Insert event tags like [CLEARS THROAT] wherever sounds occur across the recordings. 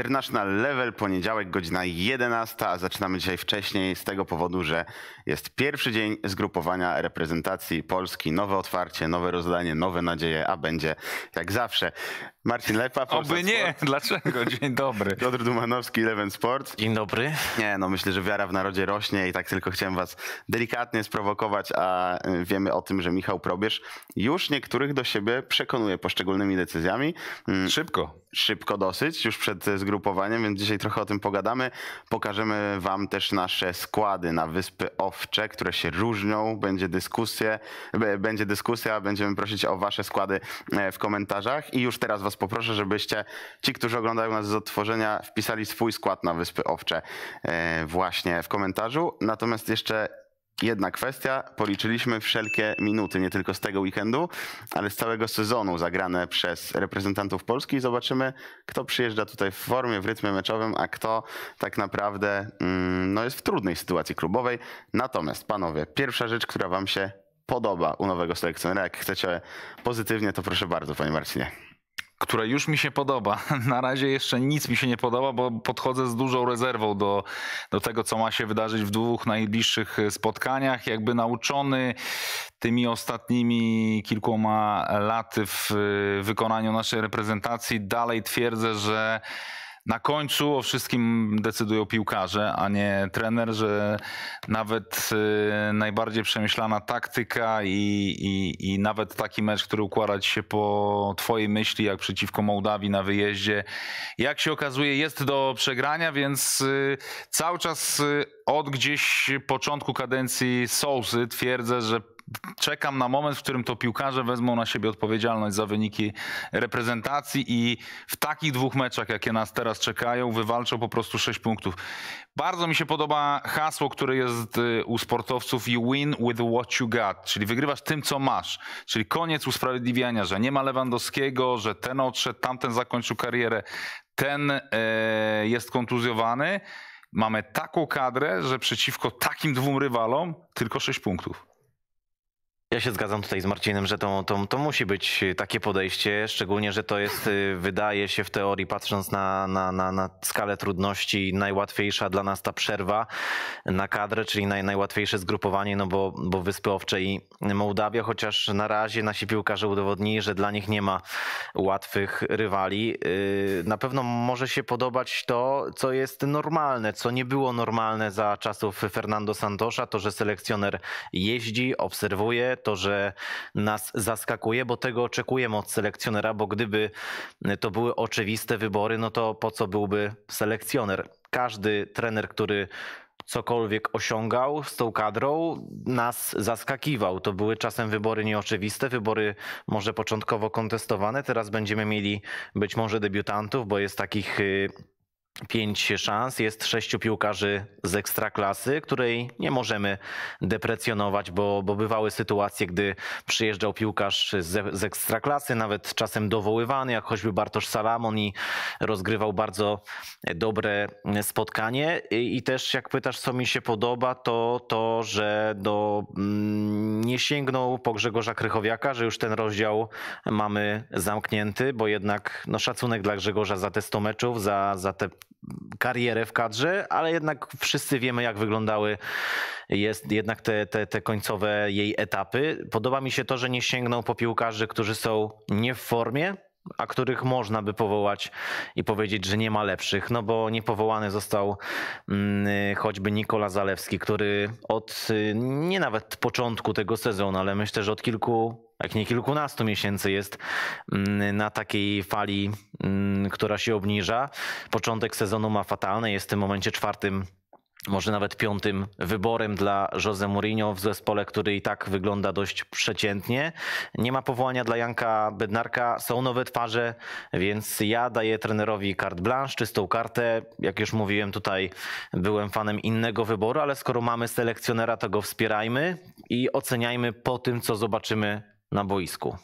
International Level, poniedziałek, godzina 11, a zaczynamy dzisiaj wcześniej z tego powodu, że jest pierwszy dzień zgrupowania reprezentacji Polski. Nowe otwarcie, nowe rozdanie, nowe nadzieje, a będzie jak zawsze. Marcin Lepa. Polsat Oby nie, Sport. dlaczego? Dzień dobry. [LAUGHS] Piotr Dumanowski, Eleven Sport. Dzień dobry. Nie, no myślę, że wiara w narodzie rośnie i tak tylko chciałem was delikatnie sprowokować, a y, wiemy o tym, że Michał Probierz już niektórych do siebie przekonuje poszczególnymi decyzjami. Mm, Szybko. Szybko dosyć, już przed zgrupowaniem, więc dzisiaj trochę o tym pogadamy. Pokażemy wam też nasze składy na Wyspy Owcze, które się różnią. Będzie dyskusja, będzie dyskusja, będziemy prosić o wasze składy e, w komentarzach i już teraz was Was poproszę, żebyście ci, którzy oglądają nas z odtworzenia, wpisali swój skład na Wyspy Owcze e, właśnie w komentarzu. Natomiast jeszcze jedna kwestia. Policzyliśmy wszelkie minuty, nie tylko z tego weekendu, ale z całego sezonu zagrane przez reprezentantów Polski zobaczymy, kto przyjeżdża tutaj w formie, w rytmie meczowym, a kto tak naprawdę mm, no, jest w trudnej sytuacji klubowej. Natomiast, panowie, pierwsza rzecz, która wam się podoba u nowego selekcjonera, jak chcecie pozytywnie, to proszę bardzo, panie Marcinie. Która już mi się podoba. [LAUGHS] Na razie jeszcze nic mi się nie podoba, bo podchodzę z dużą rezerwą do, do tego, co ma się wydarzyć w dwóch najbliższych e, spotkaniach. Jakby nauczony tymi ostatnimi kilkoma laty w e, wykonaniu naszej reprezentacji, dalej twierdzę, że na końcu o wszystkim decydują piłkarze, a nie trener, że nawet y, najbardziej przemyślana taktyka i, i, i nawet taki mecz, który układać się po twojej myśli, jak przeciwko Mołdawii na wyjeździe, jak się okazuje jest do przegrania, więc y, cały czas y, od gdzieś początku kadencji Sousy twierdzę, że czekam na moment, w którym to piłkarze wezmą na siebie odpowiedzialność za wyniki reprezentacji i w takich dwóch meczach, jakie nas teraz czekają, wywalczą po prostu 6 punktów. Bardzo mi się podoba hasło, które jest y, u sportowców you win with what you got, czyli wygrywasz tym, co masz. Czyli koniec usprawiedliwiania, że nie ma Lewandowskiego, że ten odszedł, tamten zakończył karierę, ten e, jest kontuzjowany. Mamy taką kadrę, że przeciwko takim dwóm rywalom tylko 6 punktów. Ja się zgadzam tutaj z Marcinem, że to, to, to musi być takie podejście, szczególnie, że to jest, y, wydaje się w teorii, patrząc na, na, na, na skalę trudności, najłatwiejsza dla nas ta przerwa na kadrę, czyli naj, najłatwiejsze zgrupowanie, no bo, bo Wyspy Owcze i Mołdawia, chociaż na razie nasi piłkarze udowodnili, że dla nich nie ma łatwych rywali. Y, na pewno może się podobać to, co jest normalne, co nie było normalne za czasów Fernando Santosza, to, że selekcjoner jeździ, obserwuje, to, że nas zaskakuje, bo tego oczekujemy od selekcjonera, bo gdyby to były oczywiste wybory, no to po co byłby selekcjoner? Każdy trener, który cokolwiek osiągał z tą kadrą, nas zaskakiwał. To były czasem wybory nieoczywiste, wybory może początkowo kontestowane. Teraz będziemy mieli być może debiutantów, bo jest takich y, pięć szans. Jest sześciu piłkarzy z ekstraklasy, której nie możemy deprecjonować, bo, bo bywały sytuacje, gdy przyjeżdżał piłkarz z, z ekstraklasy, nawet czasem dowoływany, jak choćby Bartosz Salamon i rozgrywał bardzo dobre spotkanie. I, i też jak pytasz, co mi się podoba, to to, że do, mm, nie sięgnął po Grzegorza Krychowiaka, że już ten rozdział mamy zamknięty, bo jednak no, szacunek dla Grzegorza za te 100 meczów, za, za te karierę w kadrze, ale jednak wszyscy wiemy, jak wyglądały jest jednak te, te, te końcowe jej etapy. Podoba mi się to, że nie sięgną po piłkarzy, którzy są nie w formie, a których można by powołać i powiedzieć, że nie ma lepszych, no bo niepowołany został mm, choćby Nikola Zalewski, który od y, nie nawet początku tego sezonu, ale myślę, że od kilku jak nie kilkunastu miesięcy jest mm, na takiej fali, mm, która się obniża. Początek sezonu ma fatalny, jest w tym momencie czwartym może nawet piątym wyborem dla Jose Mourinho w zespole, który i tak wygląda dość przeciętnie. Nie ma powołania dla Janka Bednarka, są nowe twarze, więc ja daję trenerowi carte blanche, czystą kartę. Jak już mówiłem tutaj, byłem fanem innego wyboru, ale skoro mamy selekcjonera, to go wspierajmy i oceniajmy po tym, co zobaczymy na boisku.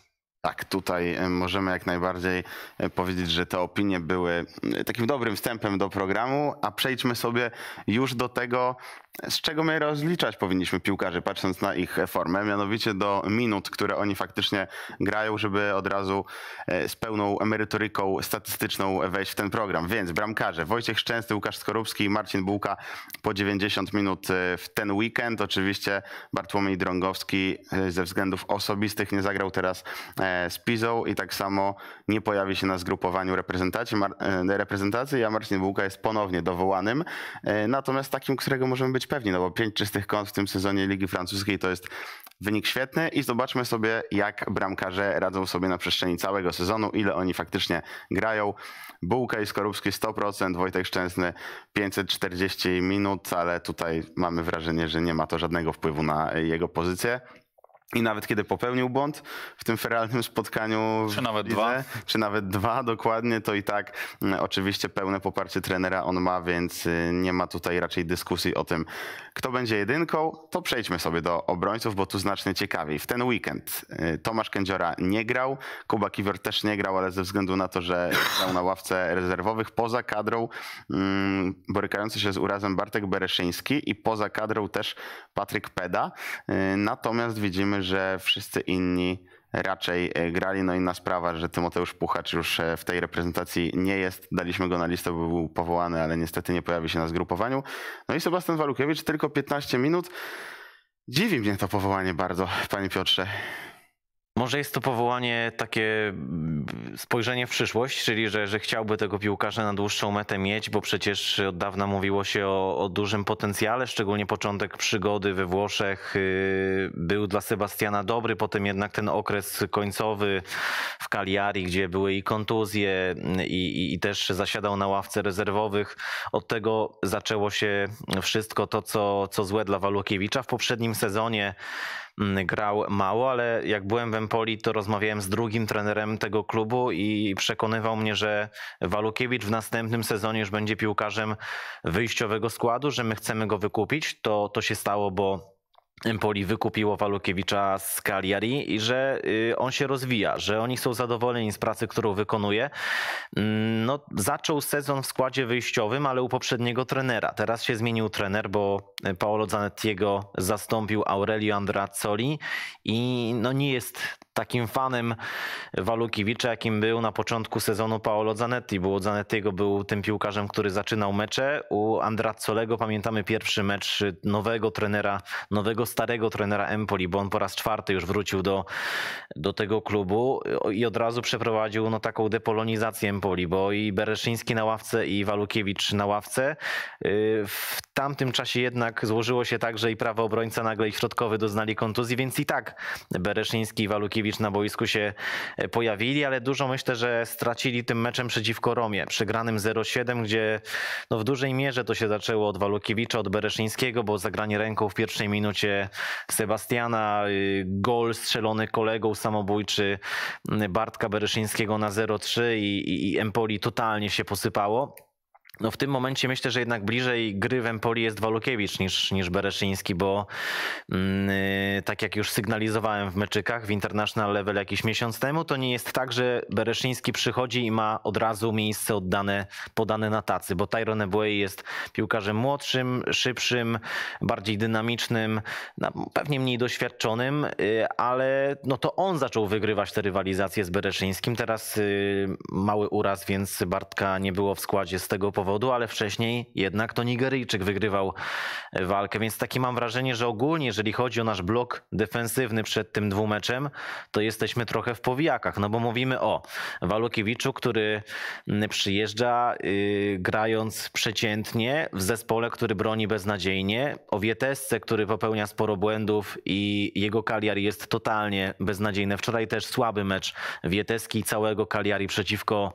Tak, tutaj e, możemy jak najbardziej e, powiedzieć, że te opinie były e, takim dobrym wstępem do programu, a przejdźmy sobie już do tego, z czego my rozliczać powinniśmy piłkarzy, patrząc na ich formę, mianowicie do minut, które oni faktycznie grają, żeby od razu z pełną emerytoryką statystyczną wejść w ten program. Więc bramkarze Wojciech Szczęsny, Łukasz Skorupski i Marcin Bułka po 90 minut w ten weekend. Oczywiście Bartłomiej Drągowski ze względów osobistych nie zagrał teraz z Pizą i tak samo nie pojawi się na zgrupowaniu e, reprezentacji. a Ja Marcin Bułka jest ponownie dowołanym, e, natomiast takim, którego możemy być pewni, no bo pięć czystych kąt w tym sezonie Ligi Francuskiej to jest wynik świetny i zobaczmy sobie, jak bramkarze radzą sobie na przestrzeni całego sezonu, ile oni faktycznie grają. Bułka i Skorupski 100%, Wojtek Szczęsny 540 minut, ale tutaj mamy wrażenie, że nie ma to żadnego wpływu na jego pozycję. I nawet kiedy popełnił błąd w tym feralnym spotkaniu, czy nawet lidze, dwa, czy nawet dwa dokładnie, to i tak mm, oczywiście pełne poparcie trenera on ma, więc y, nie ma tutaj raczej dyskusji o tym, kto będzie jedynką. To przejdźmy sobie do obrońców, bo tu znacznie ciekawiej. W ten weekend y, Tomasz Kędziora nie grał, Kuba Kiwer też nie grał, ale ze względu na to, że grał na ławce rezerwowych poza kadrą mm, borykający się z urazem Bartek Bereszyński i poza kadrą też Patryk Peda. Y, natomiast widzimy wiemy, że wszyscy inni raczej e, grali. No inna sprawa, że Tymoteusz Puchacz już e, w tej reprezentacji nie jest. Daliśmy go na listę, bo był powołany, ale niestety nie pojawi się na zgrupowaniu. No i Sebastian Walukiewicz tylko 15 minut. Dziwi mnie to powołanie bardzo, panie Piotrze. Może jest to powołanie takie mm, spojrzenie w przyszłość, czyli że, że chciałby tego piłkarza na dłuższą metę mieć, bo przecież od dawna mówiło się o, o dużym potencjale, szczególnie początek przygody we Włoszech y, był dla Sebastiana dobry, potem jednak ten okres końcowy w Cagliari, gdzie były i kontuzje mm, i, i też zasiadał na ławce rezerwowych. Od tego zaczęło się wszystko to, co, co złe dla Walukiewicza. W poprzednim sezonie Mm, grał mało, ale jak byłem w Empoli, to rozmawiałem z drugim trenerem tego klubu i przekonywał mnie, że Walukiewicz w następnym sezonie już będzie piłkarzem wyjściowego składu, że my chcemy go wykupić. To, to się stało, bo Empoli wykupiło Walukiewicza z Cagliari i że y, on się rozwija, że oni są zadowoleni z pracy, którą wykonuje. Mm, no, zaczął sezon w składzie wyjściowym, ale u poprzedniego trenera. Teraz się zmienił trener, bo y, Paolo Zanettiego zastąpił Aurelio Andrazzoli i no nie jest takim fanem Walukiewicza, jakim był na początku sezonu Paolo Zanetti, bo Zanettiego był tym piłkarzem, który zaczynał mecze. U Andrazzolego pamiętamy pierwszy mecz nowego trenera, nowego starego trenera Empoli, bo on po raz czwarty już wrócił do, do tego klubu i od razu przeprowadził no, taką depolonizację Empoli, bo i Bereszyński na ławce i Walukiewicz na ławce. Y, w tamtym czasie jednak złożyło się tak, że i prawo obrońca nagle i środkowy doznali kontuzji, więc i tak Bereszyński i Walukiewicz na boisku się e, pojawili, ale dużo myślę, że stracili tym meczem przeciwko Romie, przegranym 0-7, gdzie no, w dużej mierze to się zaczęło od Walukiewicza, od Bereszyńskiego, bo zagranie ręką w pierwszej minucie Sebastiana, y, gol strzelony kolegą samobójczy y, Bartka Bereszyńskiego na 0-3 i, i Empoli totalnie się posypało no w tym momencie myślę, że jednak bliżej gry w Empoli jest Walukiewicz niż, niż Bereszyński, bo yy, tak jak już sygnalizowałem w meczykach w International Level jakiś miesiąc temu, to nie jest tak, że Bereszyński przychodzi i ma od razu miejsce oddane, podane na tacy, bo Tyrone Ebuey jest piłkarzem młodszym, szybszym, bardziej dynamicznym, no, pewnie mniej doświadczonym, yy, ale no to on zaczął wygrywać te rywalizacje z Bereszyńskim. Teraz yy, mały uraz, więc Bartka nie było w składzie z tego powodu, powodu, ale wcześniej jednak to Nigeryjczyk wygrywał e, walkę, więc takie mam wrażenie, że ogólnie, jeżeli chodzi o nasz blok defensywny przed tym dwumeczem, to jesteśmy trochę w powijakach, no bo mówimy o Walukiewiczu, który przyjeżdża yy, grając przeciętnie w zespole, który broni beznadziejnie, o Wietesce, który popełnia sporo błędów i jego kaliar jest totalnie beznadziejny. Wczoraj też słaby mecz Wieteski i całego Kaliari przeciwko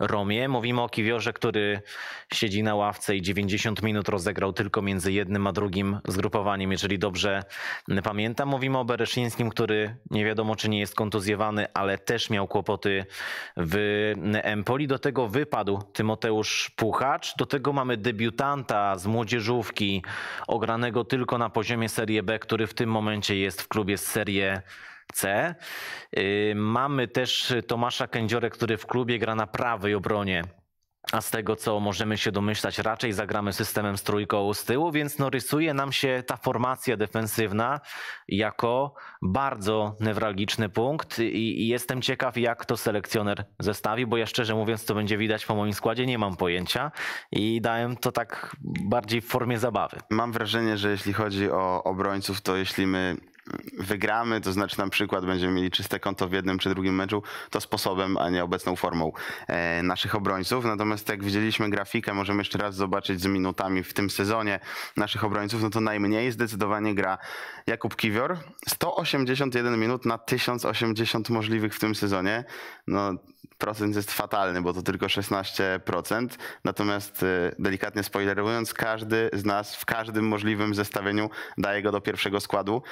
Romie. Mówimy o Kiwiorze, który siedzi na ławce i 90 minut rozegrał tylko między jednym a drugim zgrupowaniem. Jeżeli dobrze pamiętam, mówimy o Bereszyńskim, który nie wiadomo czy nie jest kontuzjowany, ale też miał kłopoty w Empoli. Do tego wypadł Tymoteusz Puchacz. Do tego mamy debiutanta z młodzieżówki, ogranego tylko na poziomie Serie B, który w tym momencie jest w klubie z Serie C. Y, mamy też Tomasza Kędziorę, który w klubie gra na prawej obronie a z tego, co możemy się domyślać, raczej zagramy systemem z trójką z tyłu, więc no, rysuje nam się ta formacja defensywna jako bardzo newralgiczny punkt i, i jestem ciekaw, jak to selekcjoner zestawi, bo ja szczerze mówiąc, to będzie widać po moim składzie, nie mam pojęcia i dałem to tak bardziej w formie zabawy. Mam wrażenie, że jeśli chodzi o obrońców, to jeśli my wygramy, to znaczy na przykład będziemy mieli czyste konto w jednym czy drugim meczu, to sposobem, a nie obecną formą e, naszych obrońców. Natomiast jak widzieliśmy grafikę, możemy jeszcze raz zobaczyć z minutami w tym sezonie naszych obrońców, no to najmniej zdecydowanie gra Jakub Kiwior. 181 minut na 1080 możliwych w tym sezonie. No procent jest fatalny, bo to tylko 16%. Natomiast y, delikatnie spoilerując, każdy z nas w każdym możliwym zestawieniu daje go do pierwszego składu.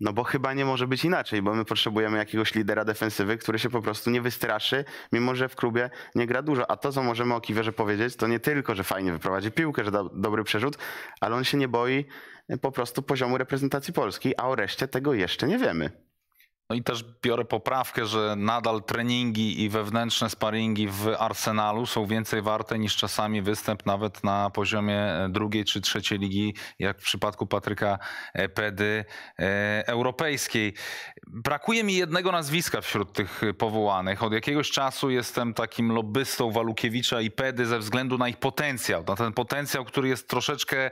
No bo chyba nie może być inaczej, bo my potrzebujemy jakiegoś lidera defensywy, który się po prostu nie wystraszy, mimo że w klubie nie gra dużo. A to, co możemy o Kiwerze powiedzieć, to nie tylko, że fajnie wyprowadzi piłkę, że da dobry przerzut, ale on się nie boi po prostu poziomu reprezentacji Polski, a o reszcie tego jeszcze nie wiemy. No i też biorę poprawkę, że nadal treningi i wewnętrzne sparingi w Arsenalu są więcej warte niż czasami występ nawet na poziomie drugiej czy trzeciej ligi, jak w przypadku Patryka Pedy e, europejskiej. Brakuje mi jednego nazwiska wśród tych powołanych. Od jakiegoś czasu jestem takim lobbystą Walukiewicza i Pedy ze względu na ich potencjał, na ten potencjał, który jest troszeczkę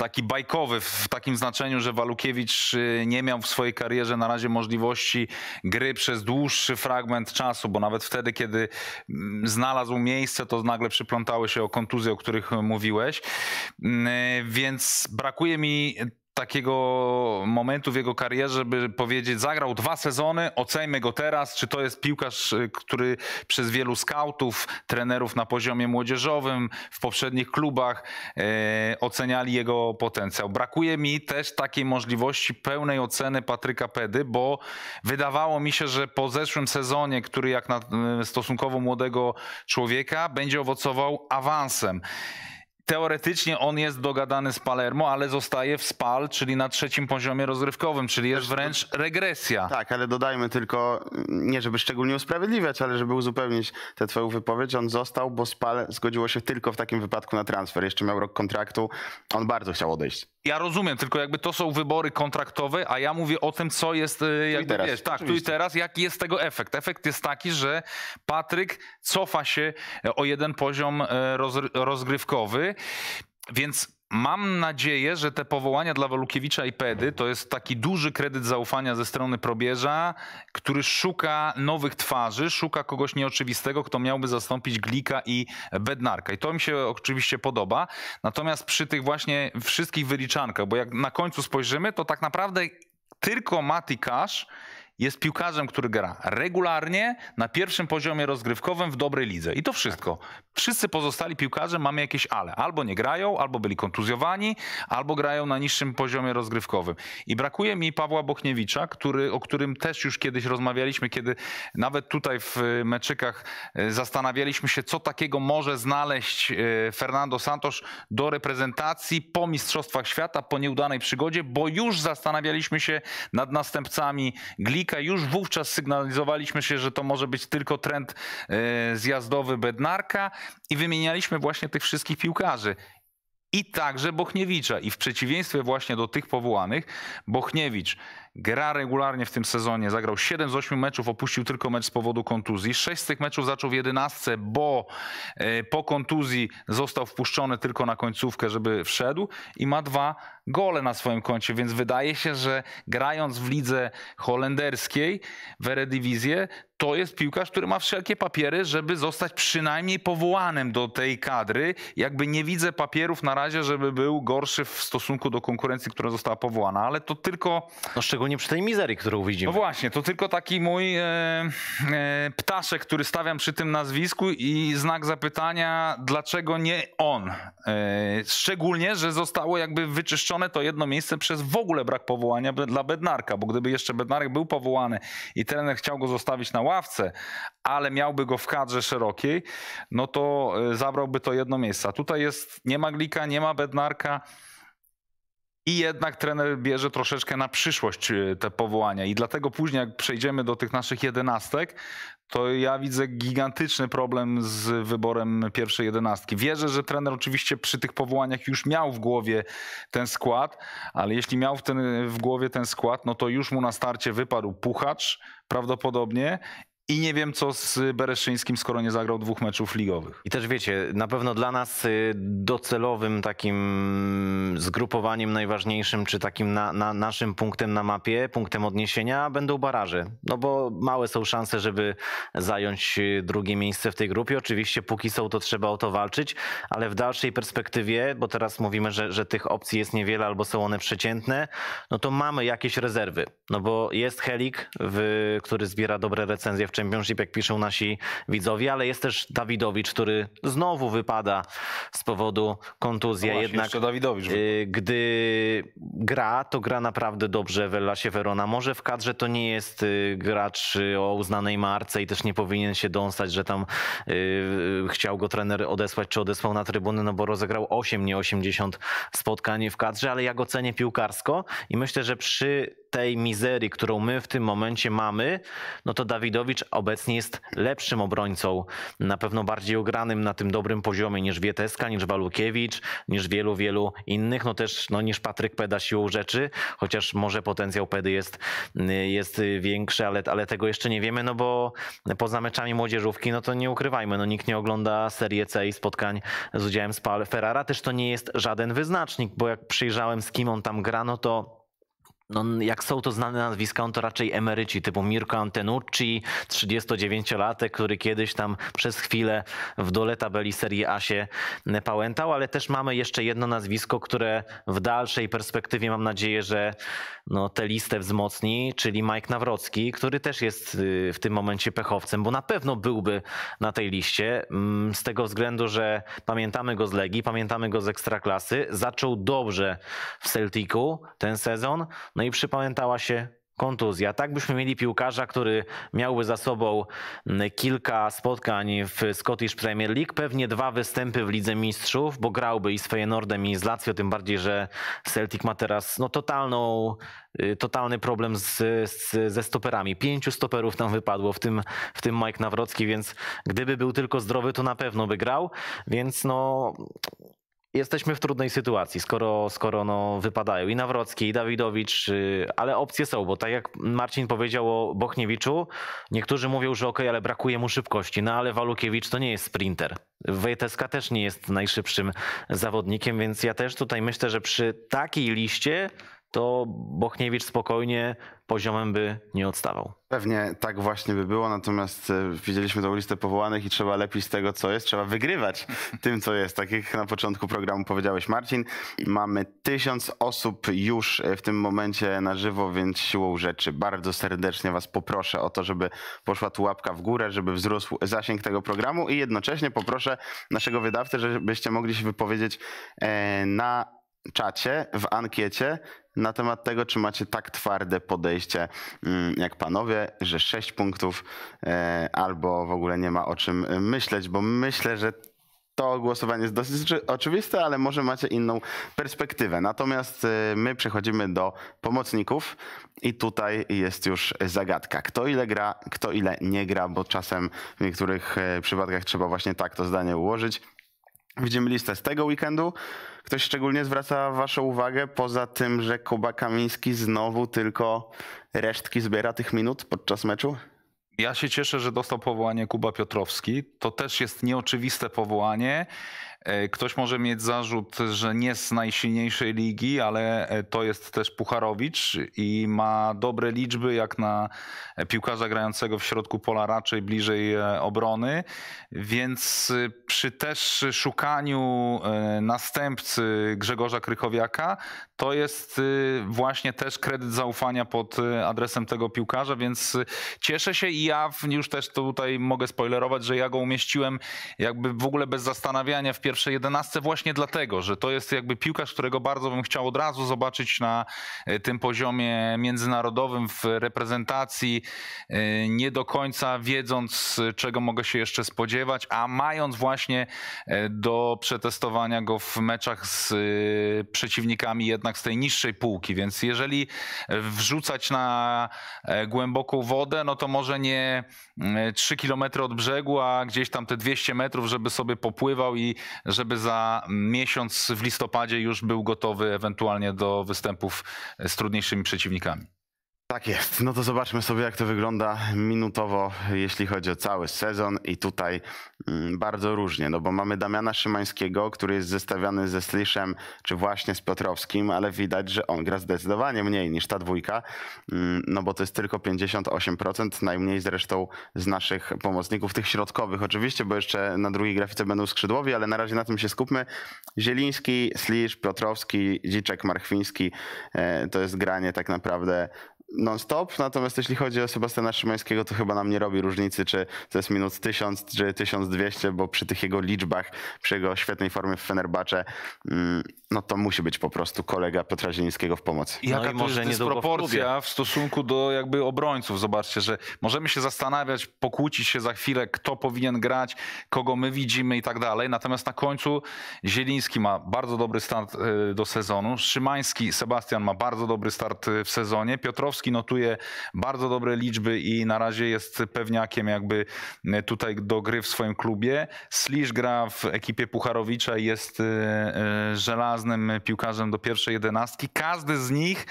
taki bajkowy w takim znaczeniu, że Walukiewicz y, nie miał w swojej karierze na razie możliwości gry przez dłuższy fragment czasu, bo nawet wtedy, kiedy mm, znalazł miejsce, to nagle przyplątały się o kontuzje, o których mówiłeś. Mm, y, więc brakuje mi takiego momentu w jego karierze, by powiedzieć, zagrał dwa sezony, ocejmy go teraz, czy to jest piłkarz, y, który przez wielu skautów, trenerów na poziomie młodzieżowym, w poprzednich klubach e, oceniali jego potencjał. Brakuje mi też takiej możliwości pełnej oceny Patryka Pedy, bo wydawało mi się, że po zeszłym sezonie, który jak na y, stosunkowo młodego człowieka będzie owocował awansem teoretycznie on jest dogadany z Palermo, ale zostaje w SPAL, czyli na trzecim poziomie rozrywkowym, czyli jest wręcz regresja. Tak, ale dodajmy tylko, nie żeby szczególnie usprawiedliwiać, ale żeby uzupełnić tę twoją wypowiedź, on został, bo SPAL zgodziło się tylko w takim wypadku na transfer. Jeszcze miał rok kontraktu, on bardzo chciał odejść. Ja rozumiem, tylko jakby to są wybory kontraktowe, a ja mówię o tym, co jest y, jakby, teraz, wiesz, tak, tu i teraz, jaki jest tego efekt. Efekt jest taki, że Patryk cofa się o jeden poziom y, rozgrywkowy, więc Mam nadzieję, że te powołania dla Walukiewicza i Pedy to jest taki duży kredyt zaufania ze strony probierza, który szuka nowych twarzy, szuka kogoś nieoczywistego, kto miałby zastąpić Glika i Bednarka. I to mi się oczywiście podoba. Natomiast przy tych właśnie wszystkich wyliczankach, bo jak na końcu spojrzymy, to tak naprawdę tylko Mati Cash jest piłkarzem, który gra regularnie na pierwszym poziomie rozgrywkowym w dobrej lidze. I to wszystko. Wszyscy pozostali piłkarze mamy jakieś ale. Albo nie grają, albo byli kontuzjowani, albo grają na niższym poziomie rozgrywkowym. I brakuje mi Pawła Bochniewicza, który, o którym też już kiedyś rozmawialiśmy, kiedy nawet tutaj w meczykach e, zastanawialiśmy się, co takiego może znaleźć e, Fernando Santos do reprezentacji po Mistrzostwach Świata, po nieudanej przygodzie, bo już zastanawialiśmy się nad następcami Glika, Benfica. Już wówczas sygnalizowaliśmy się, że to może być tylko trend e, zjazdowy Bednarka i wymienialiśmy właśnie tych wszystkich piłkarzy. I także Bochniewicza. I w przeciwieństwie właśnie do tych powołanych, Bochniewicz Gra regularnie w tym sezonie, zagrał 7 z 8 meczów, opuścił tylko mecz z powodu kontuzji. 6 z tych meczów zaczął w 11, bo e, po kontuzji został wpuszczony tylko na końcówkę, żeby wszedł i ma dwa gole na swoim koncie, więc wydaje się, że grając w lidze holenderskiej, w Eredivisie, to jest piłkarz, który ma wszelkie papiery, żeby zostać przynajmniej powołanym do tej kadry. Jakby nie widzę papierów na razie, żeby był gorszy w stosunku do konkurencji, która została powołana, ale to tylko... No, szczególnie przy tej mizerii, którą widzimy. No właśnie, to tylko taki mój e, e, ptaszek, który stawiam przy tym nazwisku i znak zapytania, dlaczego nie on? E, szczególnie, że zostało jakby wyczyszczone to jedno miejsce przez w ogóle brak powołania dla Bednarka, bo gdyby jeszcze Bednarek był powołany i trener chciał go zostawić na ławce, ale miałby go w kadrze szerokiej, no to e, zabrałby to jedno miejsce. A tutaj jest, nie ma Glika, nie ma Bednarka, i jednak trener bierze troszeczkę na przyszłość y, te powołania. I dlatego później, jak przejdziemy do tych naszych jedenastek, to ja widzę gigantyczny problem z wyborem pierwszej jedenastki. Wierzę, że trener oczywiście przy tych powołaniach już miał w głowie ten skład, ale jeśli miał w, ten, w głowie ten skład, no to już mu na starcie wypadł puchacz prawdopodobnie i nie wiem, co z Bereszyńskim, skoro nie zagrał dwóch meczów ligowych. I też wiecie, na pewno dla nas y, docelowym takim zgrupowaniem najważniejszym, czy takim na, na naszym punktem na mapie, punktem odniesienia będą baraże. No bo małe są szanse, żeby zająć y, drugie miejsce w tej grupie. Oczywiście póki są, to trzeba o to walczyć, ale w dalszej perspektywie, bo teraz mówimy, że, że tych opcji jest niewiele albo są one przeciętne, no to mamy jakieś rezerwy. No bo jest Helik, w, który zbiera dobre recenzje w Championship, jak piszą nasi widzowie, ale jest też Dawidowicz, który znowu wypada z powodu kontuzji. No Jednak Dawidowicz. Y, gdy gra, to gra naprawdę dobrze w Ellasie Verona. Może w kadrze to nie jest y, gracz y, o uznanej marce i też nie powinien się dąsać, że tam chciał go trener odesłać czy odesłał na trybuny, no bo rozegrał 8, nie 80 spotkań w kadrze, ale ja go cenię piłkarsko i myślę, że przy tej mizerii, którą my w tym momencie mamy, no to Dawidowicz obecnie jest lepszym obrońcą, na pewno bardziej ogranym na tym dobrym poziomie niż Wieteska, niż Walukiewicz, niż wielu, wielu innych, no też no, niż Patryk Peda siłą rzeczy, chociaż może potencjał Pedy jest, jest większy, ale, ale tego jeszcze nie wiemy, no bo poza meczami młodzieżówki, no to nie ukrywajmy, no nikt nie ogląda serii C i spotkań z udziałem Spal Ferrara, też to nie jest żaden wyznacznik, bo jak przyjrzałem z kim on tam gra, no to no, jak są to znane nazwiska, on to raczej emeryci typu Mirko Antenucci, 39-latek, który kiedyś tam przez chwilę w dole tabeli Serii A się pałętał, ale też mamy jeszcze jedno nazwisko, które w dalszej perspektywie mam nadzieję, że no, tę listę wzmocni, czyli Mike Nawrocki, który też jest y, w tym momencie pechowcem, bo na pewno byłby na tej liście mm, z tego względu, że pamiętamy go z Legii, pamiętamy go z Ekstraklasy, zaczął dobrze w Celticu ten sezon, no i przypamiętała się kontuzja. Tak byśmy mieli piłkarza, który miałby za sobą mm, kilka spotkań w Scottish Premier League, pewnie dwa występy w Lidze Mistrzów, bo grałby i z Feyenoordem i z Lazio, tym bardziej, że Celtic ma teraz no, totalną, y, totalny problem z, z, ze stoperami. Pięciu stoperów tam wypadło, w tym, w tym Mike Nawrocki, więc gdyby był tylko zdrowy, to na pewno by grał, więc no jesteśmy w trudnej sytuacji, skoro, skoro no, wypadają i Nawrocki, i Dawidowicz, y, ale opcje są, bo tak jak Marcin powiedział o Bochniewiczu, niektórzy mówią, że okej, okay, ale brakuje mu szybkości, no ale Walukiewicz to nie jest sprinter. Wejteska też nie jest najszybszym zawodnikiem, więc ja też tutaj myślę, że przy takiej liście to Bochniewicz spokojnie poziomem by nie odstawał. Pewnie tak właśnie by było, natomiast e, widzieliśmy tą listę powołanych i trzeba lepić z tego, co jest. Trzeba wygrywać [LAUGHS] tym, co jest. Tak jak na początku programu powiedziałeś, Marcin, mamy tysiąc osób już e, w tym momencie na żywo, więc siłą rzeczy bardzo serdecznie Was poproszę o to, żeby poszła tu łapka w górę, żeby wzrósł zasięg tego programu i jednocześnie poproszę naszego wydawcę, żebyście mogli się wypowiedzieć e, na czacie, w ankiecie na temat tego, czy macie tak twarde podejście mm, jak panowie, że 6 punktów e, albo w ogóle nie ma o czym myśleć, bo myślę, że to głosowanie jest dosyć oczywiste, ale może macie inną perspektywę. Natomiast e, my przechodzimy do pomocników i tutaj jest już zagadka. Kto ile gra, kto ile nie gra, bo czasem w niektórych e, przypadkach trzeba właśnie tak to zdanie ułożyć. Widzimy listę z tego weekendu ktoś szczególnie zwraca waszą uwagę poza tym, że Kuba Kamiński znowu tylko resztki zbiera tych minut podczas meczu? Ja się cieszę, że dostał powołanie Kuba Piotrowski. To też jest nieoczywiste powołanie. E, ktoś może mieć zarzut, że nie z najsilniejszej ligi, ale e, to jest też Pucharowicz i ma dobre liczby jak na e, piłkarza grającego w środku pola raczej bliżej obrony, więc przy też szukaniu następcy Grzegorza Krychowiaka to jest właśnie też kredyt zaufania pod adresem tego piłkarza, więc cieszę się i ja już też tutaj mogę spoilerować, że ja go umieściłem jakby w ogóle bez zastanawiania w pierwszym pierwszej jedenastce właśnie dlatego, że to jest jakby piłkarz, którego bardzo bym chciał od razu zobaczyć na e, tym poziomie międzynarodowym w reprezentacji, e, nie do końca wiedząc, czego mogę się jeszcze spodziewać, a mając właśnie e, do przetestowania go w meczach z przeciwnikami jednak z tej niższej półki, więc jeżeli wrzucać na głęboką wodę, no to może nie 3 km od brzegu, a gdzieś tam te 200 metrów, żeby sobie popływał i żeby za miesiąc w listopadzie już był gotowy ewentualnie do występów z trudniejszymi przeciwnikami. Tak jest. No to zobaczmy sobie, jak to wygląda minutowo, jeśli chodzi o cały sezon. I tutaj mm, bardzo różnie, no bo mamy Damiana Szymańskiego, który jest zestawiany ze Sliszem, czy właśnie z Piotrowskim, ale widać, że on gra zdecydowanie mniej niż ta dwójka, mm, no bo to jest tylko 58%, najmniej zresztą z naszych pomocników, tych środkowych oczywiście, bo jeszcze na drugiej grafice będą skrzydłowi, ale na razie na tym się skupmy. Zieliński, Slisz, Piotrowski, Dziczek, Marchwiński, e, to jest granie tak naprawdę non-stop, natomiast jeśli chodzi o Sebastiana Szymańskiego, to chyba nam nie robi różnicy, czy to jest minut 1000 czy 1200, bo przy tych jego liczbach, przy jego świetnej formie w Fenerbacze, mm, no to musi być po prostu kolega Piotra Zielińskiego w pomocy. I no jaka i może jest dysproporcja w, w, stosunku do jakby obrońców. Zobaczcie, że możemy się zastanawiać, pokłócić się za chwilę, kto powinien grać, kogo my widzimy i tak dalej, natomiast na końcu Zieliński ma bardzo dobry start y, do sezonu, Szymański, Sebastian ma bardzo dobry start y, w sezonie, Piotrowski Lewandowski notuje bardzo dobre liczby i na razie jest pewniakiem jakby tutaj do gry w swoim klubie. Slisz gra w ekipie Pucharowicza i jest e, e, żelaznym piłkarzem do pierwszej jedenastki. Każdy z nich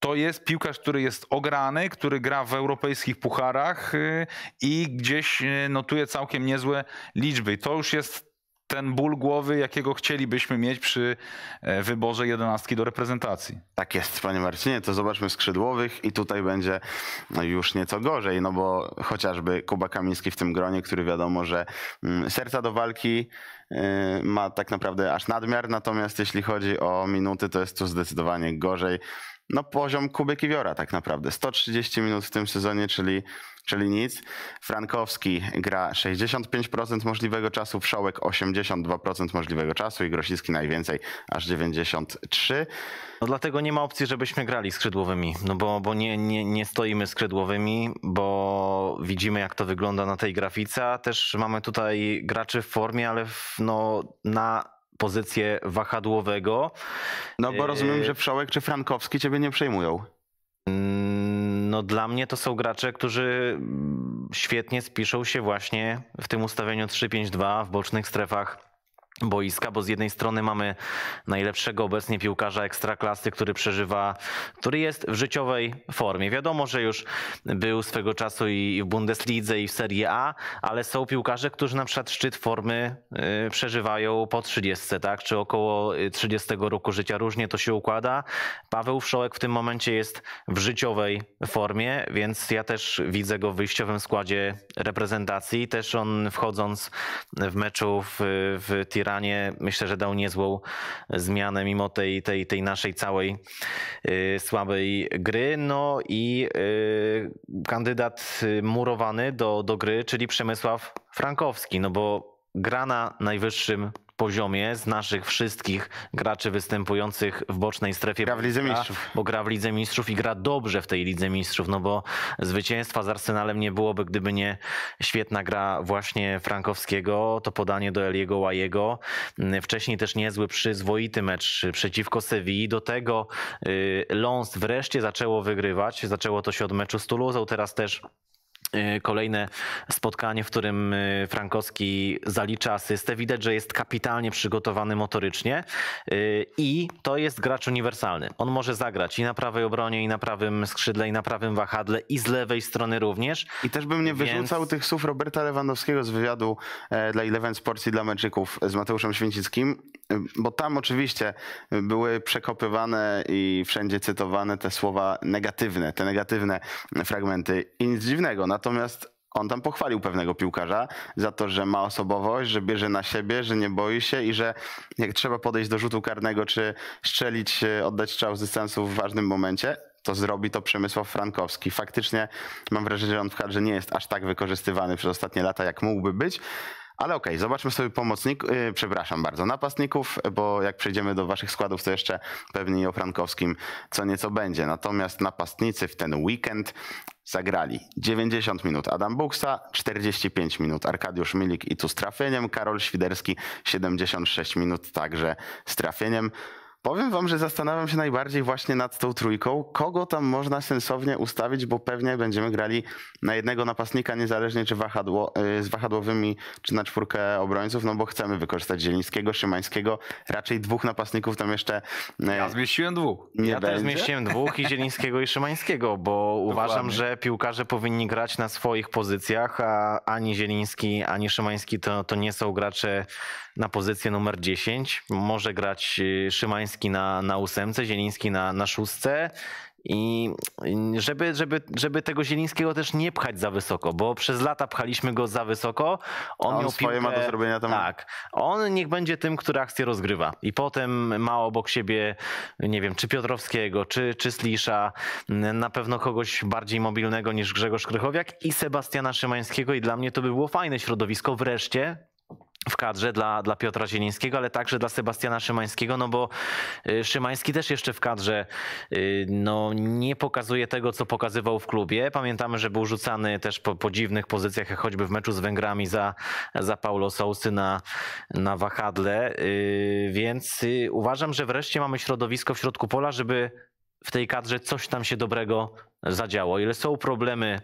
to jest piłkarz, który jest ograny, który gra w europejskich pucharach e, i gdzieś notuje całkiem niezłe liczby. I to już jest ten ból głowy, jakiego chcielibyśmy mieć przy e, wyborze jedenastki do reprezentacji. Tak jest, panie Marcinie, to zobaczmy skrzydłowych i tutaj będzie no, już nieco gorzej, no bo chociażby Kuba Kamiński w tym gronie, który wiadomo, że mm, serca do walki y, ma tak naprawdę aż nadmiar, natomiast jeśli chodzi o minuty, to jest tu zdecydowanie gorzej no, poziom Kuby Kiwiora tak naprawdę. 130 minut w tym sezonie, czyli, czyli nic. Frankowski gra 65% możliwego czasu, Wszołek 82% możliwego czasu i Grosicki najwięcej, aż 93%. No dlatego nie ma opcji, żebyśmy grali skrzydłowymi, no bo, bo nie, nie, nie stoimy skrzydłowymi, bo widzimy jak to wygląda na tej grafice, a też mamy tutaj graczy w formie, ale w, no, na pozycję wahadłowego. No bo e, rozumiem, że Wszołek czy Frankowski ciebie nie przejmują. Mm, no dla mnie to są gracze, którzy świetnie spiszą się właśnie w tym ustawieniu 3-5-2 w bocznych strefach boiska, bo z jednej strony mamy najlepszego obecnie piłkarza ekstraklasy, który przeżywa, który jest w życiowej formie. Wiadomo, że już był swego czasu i w Bundeslidze i w Serie A, ale są piłkarze, którzy na przykład szczyt formy y, przeżywają po 30, tak, czy około 30 y, roku życia. Różnie to się układa. Paweł Wszołek w tym momencie jest w życiowej formie, więc ja też widzę go w wyjściowym składzie reprezentacji. Też on wchodząc w meczu w, w Tirana myślę, że dał niezłą zmianę mimo tej, tej, tej naszej całej y, słabej gry. No i y, kandydat y, murowany do, do gry, czyli Przemysław Frankowski, no bo gra na najwyższym poziomie z naszych wszystkich graczy występujących w bocznej strefie. Gra w Lidze Mistrzów. Bo gra w Lidze Mistrzów i gra dobrze w tej Lidze Mistrzów, no bo zwycięstwa z Arsenalem nie byłoby, gdyby nie świetna gra właśnie Frankowskiego, to podanie do Eliego Łajego. Wcześniej też niezły przyzwoity mecz przeciwko Sewilli. Do tego y, Lons wreszcie zaczęło wygrywać. Zaczęło to się od meczu z Tuluzą, teraz też Y, kolejne spotkanie, w którym y, Frankowski zalicza asystę. Widać, że jest kapitalnie przygotowany motorycznie y, i to jest gracz uniwersalny. On może zagrać i na prawej obronie, i na prawym skrzydle, i na prawym wahadle, i z lewej strony również. I też bym nie Więc... wyrzucał tych słów Roberta Lewandowskiego z wywiadu e, dla Eleven Sports i dla Meczyków z Mateuszem Święcickim, e, bo tam oczywiście były przekopywane i wszędzie cytowane te słowa negatywne, te negatywne fragmenty. I nic dziwnego. Natomiast on tam pochwalił pewnego piłkarza za to, że ma osobowość, że bierze na siebie, że nie boi się i że jak trzeba podejść do rzutu karnego czy strzelić, e, oddać strzał z dystansu w ważnym momencie, to zrobi to Przemysław Frankowski. Faktycznie mam wrażenie, że on w kadrze nie jest aż tak wykorzystywany przez ostatnie lata, jak mógłby być, ale okej, okay, zobaczmy sobie pomocników, yy, przepraszam bardzo, napastników, bo jak przejdziemy do waszych składów, to jeszcze pewnie o Frankowskim co nieco będzie. Natomiast napastnicy w ten weekend zagrali 90 minut Adam Buxa, 45 minut Arkadiusz Milik i tu z trafieniem, Karol Świderski 76 minut także z trafieniem. Powiem wam, że zastanawiam się najbardziej właśnie nad tą trójką, kogo tam można sensownie ustawić, bo pewnie będziemy grali na jednego napastnika, niezależnie czy wahadło, y, z wahadłowymi, czy na czwórkę obrońców, no bo chcemy wykorzystać Zielińskiego, Szymańskiego, raczej dwóch napastników tam jeszcze... Y, ja zmieściłem dwóch. Nie ja będzie. też zmieściłem dwóch i Zielińskiego i Szymańskiego, bo [LAUGHS] uważam, że piłkarze powinni grać na swoich pozycjach, a ani Zieliński, ani Szymański to, to nie są gracze na pozycję numer 10. Może grać y, Szymański Szymański na, na ósemce, Zieliński na, na szóstce. I żeby, żeby, żeby tego Zielińskiego też nie pchać za wysoko, bo przez lata pchaliśmy go za wysoko. On, on swoje piłkę, ma do zrobienia tam. Tak. On niech będzie tym, który akcję rozgrywa. I potem ma obok siebie, nie wiem, czy Piotrowskiego, czy, czy Slisza, na pewno kogoś bardziej mobilnego niż Grzegorz Krychowiak i Sebastiana Szymańskiego. I dla mnie to by było fajne środowisko wreszcie w kadrze dla, dla Piotra Zielińskiego, ale także dla Sebastiana Szymańskiego, no bo y, Szymański też jeszcze w kadrze y, no, nie pokazuje tego, co pokazywał w klubie. Pamiętamy, że był rzucany też po, po dziwnych pozycjach, choćby w meczu z Węgrami za, za Paulo Sausy na, na wahadle, y, więc uważam, że wreszcie mamy środowisko w środku pola, żeby w tej kadrze coś tam się dobrego zadziało. Ile są problemy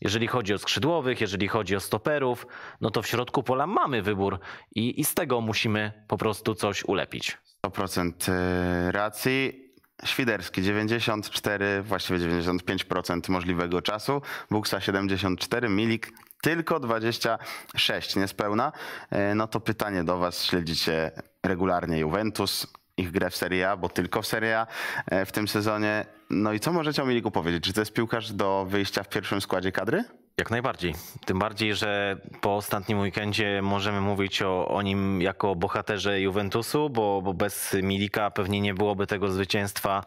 jeżeli chodzi o skrzydłowych, jeżeli chodzi o stoperów, no to w środku pola mamy wybór i, i z tego musimy po prostu coś ulepić. 100% e, racji. Świderski 94, właściwie 95% możliwego czasu, Buksa 74, Milik tylko 26 niespełna. E, no to pytanie do Was, śledzicie regularnie Juventus, ich grę w Serie A, bo tylko w Serie A e, w tym sezonie. No i co możecie o Miliku powiedzieć? Czy to jest piłkarz do wyjścia w pierwszym składzie kadry? Jak najbardziej. Tym bardziej, że po ostatnim weekendzie możemy mówić o, o nim jako bohaterze Juventusu, bo, bo, bez Milika pewnie nie byłoby tego zwycięstwa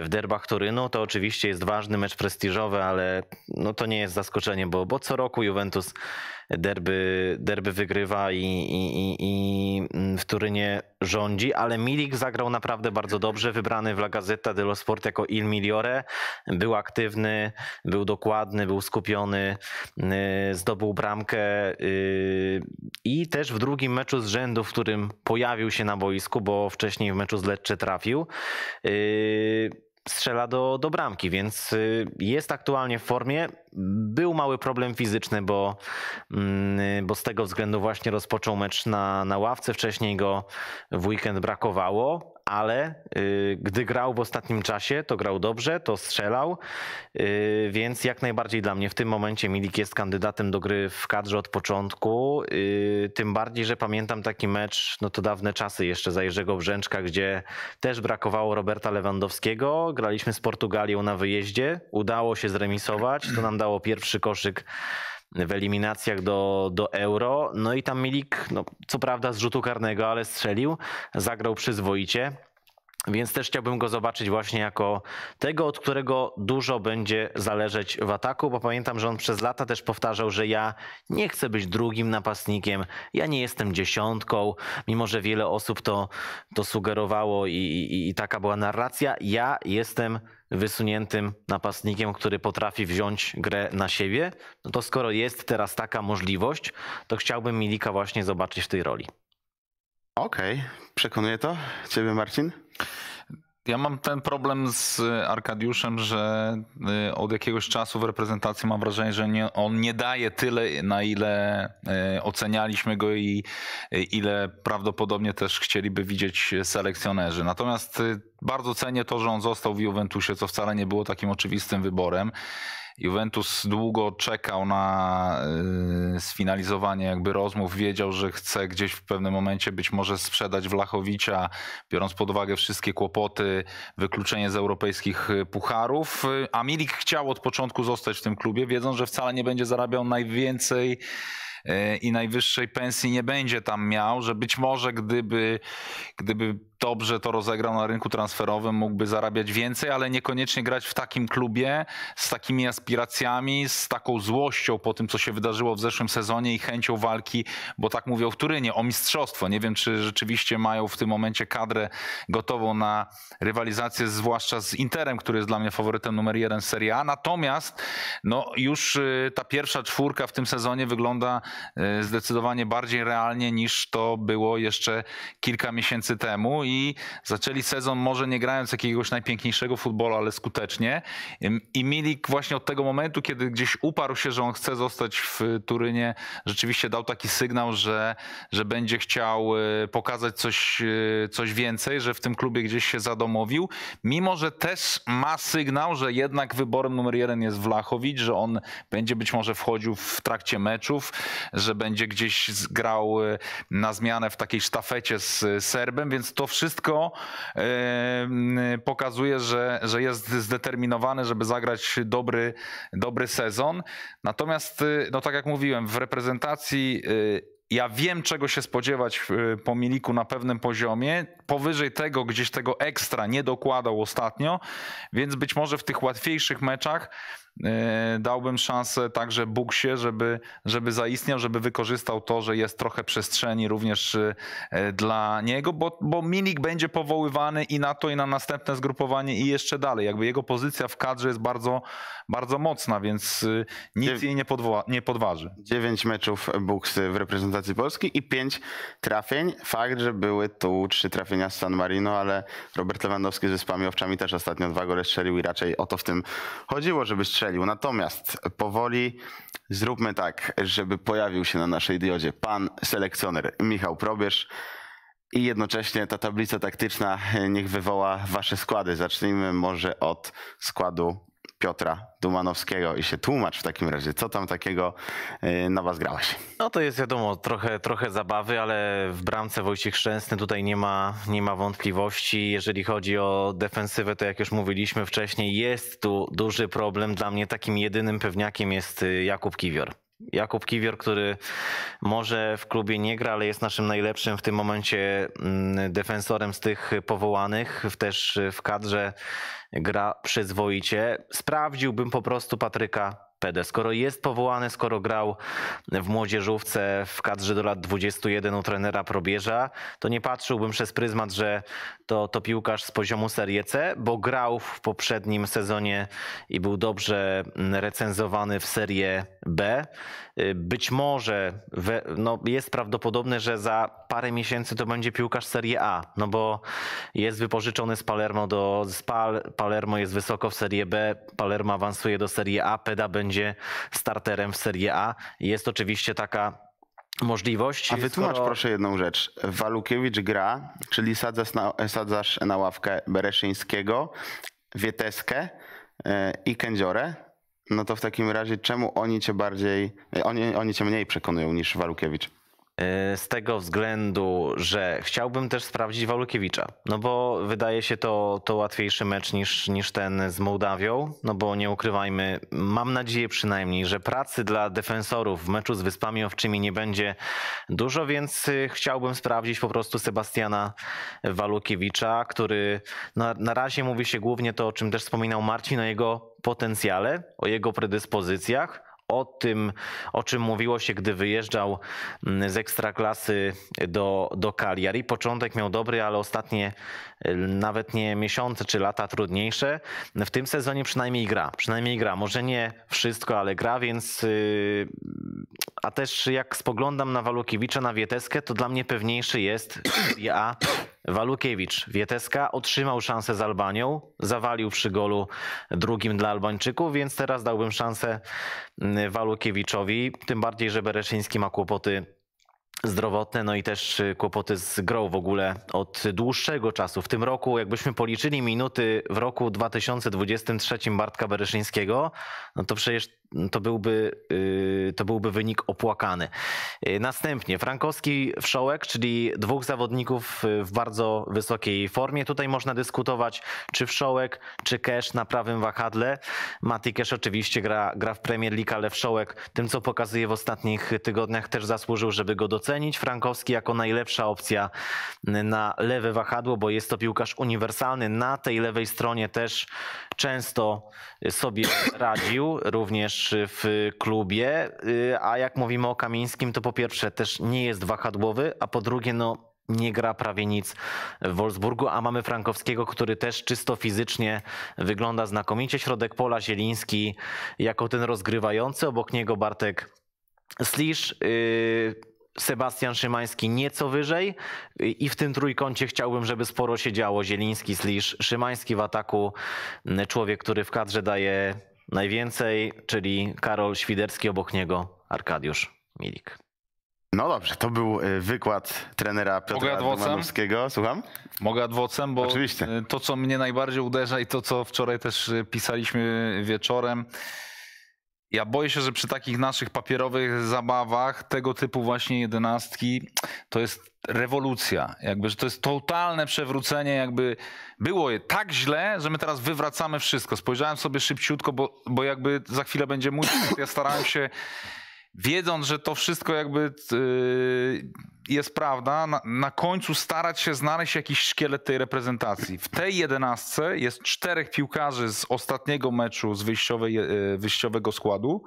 w derbach Torynu. To oczywiście jest ważny mecz prestiżowy, ale no to nie jest zaskoczenie, bo, bo co roku Juventus derby, derby wygrywa i, i, i, mm, w Turynie rządzi, ale Milik zagrał naprawdę bardzo dobrze, wybrany w La Gazzetta dello Sport jako il migliore, był aktywny, był dokładny, był skupiony, y, zdobył bramkę y, i też w drugim meczu z rzędu, w którym pojawił się na boisku, bo wcześniej w meczu z Lecce trafił, y, strzela do, do bramki, więc y, jest aktualnie w formie. Był mały problem fizyczny, bo, mm, y, bo z tego względu właśnie rozpoczął mecz na, na ławce. Wcześniej go w weekend brakowało ale y, gdy grał w ostatnim czasie, to grał dobrze, to strzelał, y, więc jak najbardziej dla mnie w tym momencie Milik jest kandydatem do gry w kadrze od początku. Y, tym bardziej, że pamiętam taki mecz, no to dawne czasy jeszcze za Jerzego Brzęczka, gdzie też brakowało Roberta Lewandowskiego. Graliśmy z Portugalią na wyjeździe, udało się zremisować, to nam dało pierwszy koszyk w eliminacjach do, do Euro. No i tam Milik, no, co prawda z rzutu karnego, ale strzelił, zagrał przyzwoicie. Więc też chciałbym go zobaczyć właśnie jako tego, od którego dużo będzie zależeć w ataku, bo pamiętam, że on przez lata też powtarzał, że ja nie chcę być drugim napastnikiem, ja nie jestem dziesiątką, mimo że wiele osób to, to sugerowało i, i, i taka była narracja. Ja jestem wysuniętym napastnikiem, który potrafi wziąć grę na siebie, no to skoro jest teraz taka możliwość, to chciałbym Milika właśnie zobaczyć w tej roli. Okej, okay. przekonuje to ciebie Marcin? Ja mam ten problem z y, Arkadiuszem, że y, od jakiegoś czasu w reprezentacji mam wrażenie, że nie, on nie daje tyle, na ile y, ocenialiśmy go i ile prawdopodobnie też chcieliby widzieć selekcjonerzy. Natomiast bardzo cenię to, że on został w Juventusie, co wcale nie było takim oczywistym wyborem. Juventus długo czekał na y, sfinalizowanie jakby rozmów, wiedział, że chce gdzieś w pewnym momencie być może sprzedać Wlachowicza, biorąc pod uwagę wszystkie kłopoty, wykluczenie z europejskich y, pucharów, y, a Milik chciał od początku zostać w tym klubie, wiedząc, że wcale nie będzie zarabiał najwięcej i najwyższej pensji nie będzie tam miał, że być może gdyby, gdyby dobrze to rozegrał na rynku transferowym, mógłby zarabiać więcej, ale niekoniecznie grać w takim klubie z takimi aspiracjami, z taką złością po tym, co się wydarzyło w zeszłym sezonie i chęcią walki, bo tak mówią w Turynie, o mistrzostwo. Nie wiem, czy rzeczywiście mają w tym momencie kadrę gotową na rywalizację, zwłaszcza z Interem, który jest dla mnie faworytem numer jeden Serie A. Natomiast no, już y, ta pierwsza czwórka w tym sezonie wygląda y, zdecydowanie bardziej realnie niż to było jeszcze kilka miesięcy temu i zaczęli sezon może nie grając jakiegoś najpiękniejszego futbolu, ale skutecznie. I Milik właśnie od tego momentu, kiedy gdzieś uparł się, że on chce zostać w Turynie, rzeczywiście dał taki sygnał, że, że będzie chciał y, pokazać coś, y, coś więcej, że w tym klubie gdzieś się zadomowił, mimo że też ma sygnał, że jednak wyborem numer jeden jest Wlachowicz, że on będzie być może wchodził w trakcie meczów, że będzie gdzieś grał y, na zmianę w takiej sztafecie z Serbem, więc to wszystko pokazuje, że, że jest zdeterminowany, żeby zagrać dobry, dobry sezon. Natomiast, y, no tak jak mówiłem, w reprezentacji y, ja wiem, czego się spodziewać po Miliku na pewnym poziomie. Powyżej tego gdzieś tego ekstra nie dokładał ostatnio, więc być może w tych łatwiejszych meczach E, dałbym szansę także Buksie, żeby, żeby zaistniał, żeby wykorzystał to, że jest trochę przestrzeni również e, dla niego, bo, bo będzie powoływany i na to, i na następne zgrupowanie, i jeszcze dalej. Jakby jego pozycja w kadrze jest bardzo, bardzo mocna, więc e, nic Dziew- jej nie, podwa- nie podważy. Dziewięć meczów Buksy w reprezentacji Polski i pięć trafień. Fakt, że były tu trzy trafienia z San Marino, ale Robert Lewandowski z Wyspami Owczami też ostatnio dwa gole strzelił i raczej o to w tym chodziło, żeby strzelił strzelił. Natomiast powoli zróbmy tak, żeby pojawił się na naszej diodzie pan selekcjoner Michał Probierz i jednocześnie ta tablica taktyczna niech wywoła wasze składy. Zacznijmy może od składu Piotra Dumanowskiego i się tłumacz w takim razie, co tam takiego y, na was grałeś? No to jest wiadomo, trochę, trochę zabawy, ale w bramce Wojciech Szczęsny tutaj nie ma, nie ma wątpliwości. Jeżeli chodzi o defensywę, to jak już mówiliśmy wcześniej, jest tu duży problem. Dla mnie takim jedynym pewniakiem jest y, Jakub Kiwior. Jakub Kiwior, który może w klubie nie gra, ale jest naszym najlepszym w tym momencie mm, defensorem z tych powołanych, też w kadrze gra przyzwoicie. Sprawdziłbym po prostu Patryka Skoro jest powołany, skoro grał w młodzieżówce w kadrze do lat 21 u trenera Probierza, to nie patrzyłbym przez pryzmat, że to, to piłkarz z poziomu Serie C, bo grał w poprzednim sezonie i był dobrze recenzowany w Serie B. Y, być może we, no jest prawdopodobne, że za parę miesięcy to będzie piłkarz Serie A, no bo jest wypożyczony z Palermo do Spal, Palermo jest wysoko w Serie B, Palermo awansuje do Serie A, Peda będzie będzie starterem w Serie A. Jest oczywiście taka możliwość. A wytłumacz skoro... proszę jedną rzecz. Walukiewicz gra, czyli sadzasz na, sadzasz na ławkę Bereszyńskiego, Wieteskę e, i Kędziorę. No to w takim razie czemu oni cię bardziej, e, oni, oni cię mniej przekonują niż Walukiewicz? E, z tego względu, że chciałbym też sprawdzić Walukiewicza, no bo wydaje się to, to łatwiejszy mecz niż, niż ten z Mołdawią, no bo nie ukrywajmy, mam nadzieję przynajmniej, że pracy dla defensorów w meczu z Wyspami Owczymi nie będzie dużo, więc y, chciałbym sprawdzić po prostu Sebastiana Walukiewicza, który na, na razie mówi się głównie to, o czym też wspominał Marcin, o jego potencjale, o jego predyspozycjach, o tym, o czym mówiło się, gdy wyjeżdżał mm, z ekstraklasy do, do Cagliari. Początek miał dobry, ale ostatnie mm, nawet nie miesiące czy lata trudniejsze. W tym sezonie przynajmniej gra. Przynajmniej gra. Może nie wszystko, ale gra, więc y, a też jak spoglądam na Walukiewicza, na Wieteskę, to dla mnie pewniejszy jest Serie A Walukiewicz. Wieteska otrzymał szansę z Albanią, zawalił przy golu drugim dla Albańczyków, więc teraz dałbym szansę mm, Walukiewiczowi, tym bardziej, że Bereszyński ma kłopoty zdrowotne, no i też y, kłopoty z grą w ogóle od dłuższego czasu. W tym roku, jakbyśmy policzyli minuty w roku 2023 Bartka Bereszyńskiego, no to przecież to byłby, y, to byłby wynik opłakany. Y, następnie Frankowski Szołek, czyli dwóch zawodników y, w bardzo wysokiej formie. Tutaj można dyskutować, czy Szołek, czy Kesz na prawym wahadle. Maty Kesz oczywiście gra, gra w Premier League, ale Szołek tym, co pokazuje w ostatnich tygodniach, też zasłużył, żeby go docenić. Frankowski jako najlepsza opcja na lewe wahadło, bo jest to piłkarz uniwersalny. Na tej lewej stronie też często sobie radził, również najlepszy w klubie, y, a jak mówimy o Kamińskim, to po pierwsze też nie jest wahadłowy, a po drugie no nie gra prawie nic w Wolfsburgu, a mamy Frankowskiego, który też czysto fizycznie wygląda znakomicie. Środek pola Zieliński jako ten rozgrywający, obok niego Bartek Slisz, y, Sebastian Szymański nieco wyżej y, i w tym trójkącie chciałbym, żeby sporo się działo. Zieliński, Slisz, Szymański w ataku, człowiek, który w kadrze daje Najwięcej, czyli Karol Świderski obok niego, Arkadiusz Milik. No dobrze, to był y, wykład trenera Piotra Domanowskiego. Słucham? Mogę adwocem, bo Oczywiście. Y, to, co mnie najbardziej uderza i to, co wczoraj też y, pisaliśmy wieczorem, ja boję się, że przy takich naszych papierowych zabawach tego typu właśnie jedenastki to jest rewolucja. Jakby, że to jest totalne przewrócenie, jakby było je tak źle, że my teraz wywracamy wszystko. Spojrzałem sobie szybciutko, bo, bo jakby za chwilę będzie mój. Ja starałem się wiedząc, że to wszystko jakby y, jest prawda, na, na, końcu starać się znaleźć jakiś szkielet tej reprezentacji. W tej jedenastce jest czterech piłkarzy z ostatniego meczu z wyjściowej, y, wyjściowego składu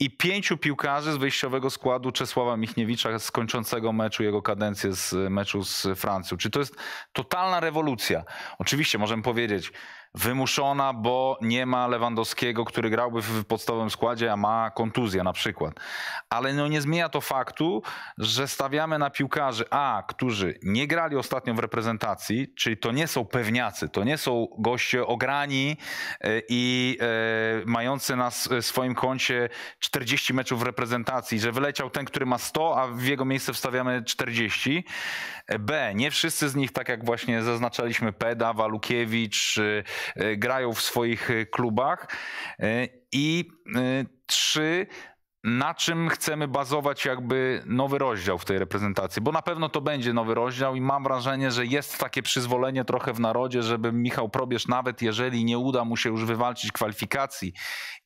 i pięciu piłkarzy z wyjściowego składu Czesława Michniewicza z kończącego meczu jego kadencję z meczu z Francją. Czy to jest totalna rewolucja? Oczywiście możemy powiedzieć, wymuszona, bo nie ma Lewandowskiego, który grałby w podstawowym składzie, a ma kontuzję na przykład. Ale no nie zmienia to faktu, że stawiamy na piłkarzy A, którzy nie grali ostatnio w reprezentacji, czyli to nie są pewniacy, to nie są goście ograni e, i e, mający na swoim koncie 40 meczów w reprezentacji, że wyleciał ten, który ma 100, a w jego miejsce wstawiamy 40. E, B, nie wszyscy z nich, tak jak właśnie zaznaczaliśmy, Peda, Walukiewicz, E, grają w swoich e, klubach. E, I trzy, na czym chcemy bazować jakby nowy rozdział w tej reprezentacji, bo na pewno to będzie nowy rozdział i mam wrażenie, że jest takie przyzwolenie trochę w narodzie, żeby Michał Probierz nawet jeżeli nie uda mu się już wywalczyć kwalifikacji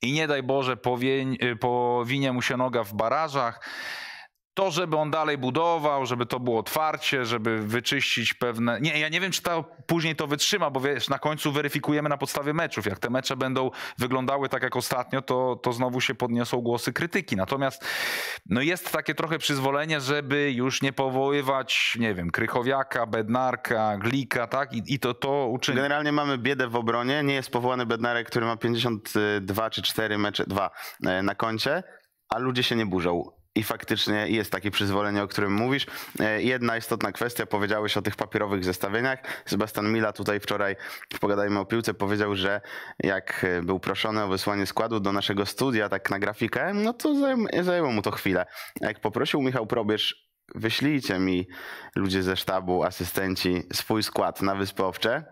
i nie daj Boże powinie mu się noga w barażach, to, żeby on dalej budował, żeby to było otwarcie, żeby wyczyścić pewne. Nie, ja nie wiem, czy to później to wytrzyma, bo wiesz, na końcu weryfikujemy na podstawie meczów. Jak te mecze będą wyglądały tak jak ostatnio, to, to znowu się podniosą głosy krytyki. Natomiast no jest takie trochę przyzwolenie, żeby już nie powoływać, nie wiem, Krychowiaka, Bednarka, Glika, tak? I, i to, to uczyni. Generalnie mamy biedę w obronie. Nie jest powołany Bednarek, który ma 52 czy 4 mecze, dwa e, na koncie, a ludzie się nie burzą i faktycznie jest takie przyzwolenie, o którym mówisz. E, jedna istotna kwestia, powiedziałeś o tych papierowych zestawieniach. Sebastian Mila tutaj wczoraj w Pogadajmy o Piłce powiedział, że jak e, był proszony o wysłanie składu do naszego studia, tak na grafikę, no to zajęło mu to chwilę. Jak poprosił Michał Probierz, wyślijcie mi ludzie ze sztabu, asystenci, swój skład na Wyspy Owcze,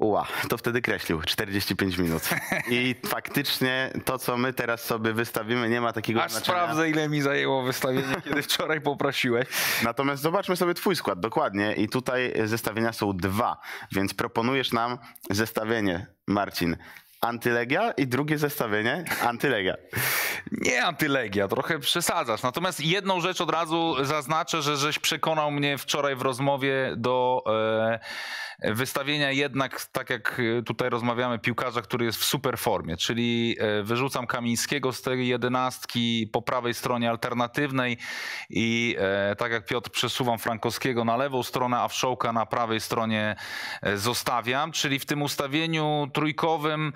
Uła, to wtedy kreślił 45 minut. I faktycznie to, co my teraz sobie wystawimy, nie ma takiego Aż sprawdzę, ile mi zajęło wystawienie, kiedy wczoraj poprosiłeś. Natomiast zobaczmy sobie twój skład dokładnie i tutaj zestawienia są dwa, więc proponujesz nam zestawienie, Marcin, antylegia i drugie zestawienie antylegia. Nie antylegia, trochę przesadzasz. Natomiast jedną rzecz od razu zaznaczę, że żeś przekonał mnie wczoraj w rozmowie do... E, wystawienia jednak, tak jak e, tutaj rozmawiamy, piłkarza, który jest w super formie, czyli e, wyrzucam Kamińskiego z tej jedenastki po prawej stronie alternatywnej i e, tak jak Piotr przesuwam Frankowskiego na lewą stronę, a Wszołka na prawej stronie zostawiam, czyli w tym ustawieniu trójkowym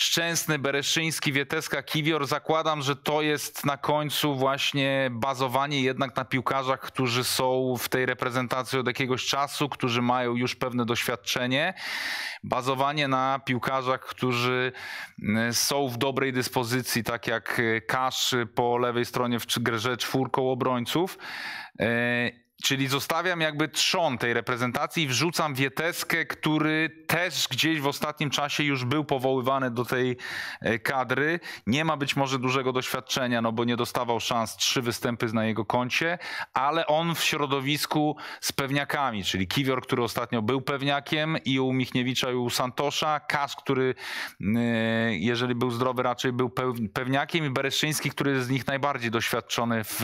Szczęsny, Bereszyński, Wieteska, Kiwior. Zakładam, że to jest na końcu właśnie bazowanie jednak na piłkarzach, którzy są w tej reprezentacji od jakiegoś czasu, którzy mają już pewne doświadczenie. Bazowanie na piłkarzach, którzy mm, są w dobrej dyspozycji, tak jak Kasz po lewej stronie w grze czwórką obrońców. E, Czyli zostawiam jakby trzon tej reprezentacji i wrzucam Wieteskę, który też gdzieś w ostatnim czasie już był powoływany do tej e, kadry. Nie ma być może dużego doświadczenia, no bo nie dostawał szans, trzy występy na jego koncie, ale on w środowisku z pewniakami, czyli Kiwior, który ostatnio był pewniakiem i u Michniewicza i u Santosza, Kas, który e, jeżeli był zdrowy raczej był pewniakiem i Bereszyński, który jest z nich najbardziej doświadczony w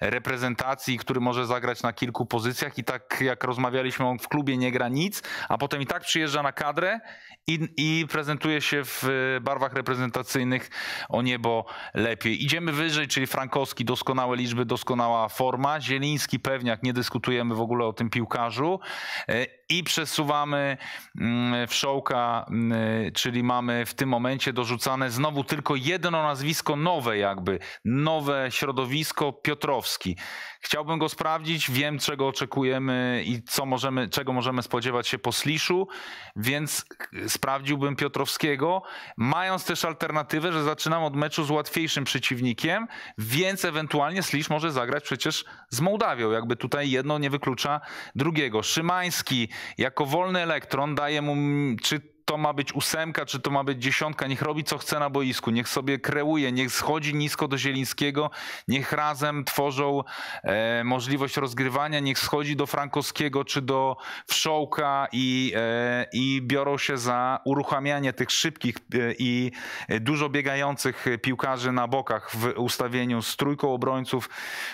reprezentacji, który może zagrać na na kilku pozycjach i tak jak rozmawialiśmy, on w klubie nie gra nic, a potem i tak przyjeżdża na kadrę i, i prezentuje się w e, barwach reprezentacyjnych o niebo lepiej. Idziemy wyżej, czyli Frankowski, doskonałe liczby, doskonała forma, Zieliński, Pewniak, nie dyskutujemy w ogóle o tym piłkarzu e, i przesuwamy mm, wszołka, mm, czyli mamy w tym momencie dorzucane znowu tylko jedno nazwisko nowe jakby, nowe środowisko Piotrowski. Chciałbym go sprawdzić, wiem czego oczekujemy i co możemy, czego możemy spodziewać się po Sliszu, więc sprawdziłbym Piotrowskiego, mając też alternatywę, że zaczynam od meczu z łatwiejszym przeciwnikiem, więc ewentualnie Slisz może zagrać przecież z Mołdawią, jakby tutaj jedno nie wyklucza drugiego. Szymański jako wolny elektron daje mu, czy to ma być ósemka, czy to ma być dziesiątka, niech robi co chce na boisku, niech sobie kreuje, niech schodzi nisko do Zielińskiego, niech razem tworzą e, możliwość rozgrywania, niech schodzi do Frankowskiego czy do Wszołka i, e, i biorą się za uruchamianie tych szybkich e, i dużo biegających piłkarzy na bokach w ustawieniu z trójką obrońców,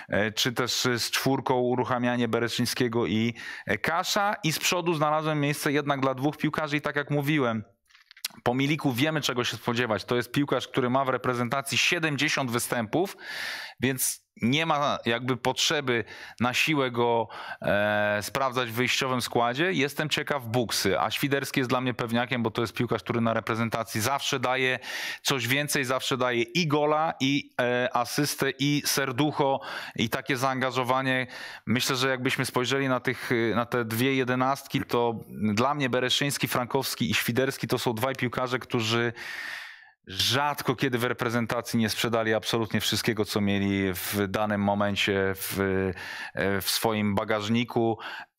e, czy też z czwórką uruchamianie Bereczyńskiego i Kasza i z przodu znalazłem miejsce jednak dla dwóch piłkarzy i tak jak mówi mówiłem, po Miliku wiemy czego się spodziewać. To jest piłkarz, który ma w reprezentacji 70 występów więc nie ma jakby potrzeby na siłę go e, sprawdzać w wyjściowym składzie. Jestem ciekaw buksy, a Świderski jest dla mnie pewniakiem, bo to jest piłkarz, który na reprezentacji zawsze daje coś więcej, zawsze daje i gola, i e, asystę, i serducho, i takie zaangażowanie. Myślę, że jakbyśmy spojrzeli na, tych, na te dwie jedenastki, to dla mnie Bereszyński, Frankowski i Świderski to są dwaj piłkarze, którzy rzadko kiedy w reprezentacji nie sprzedali absolutnie wszystkiego, co mieli w danym momencie w, e, w swoim bagażniku.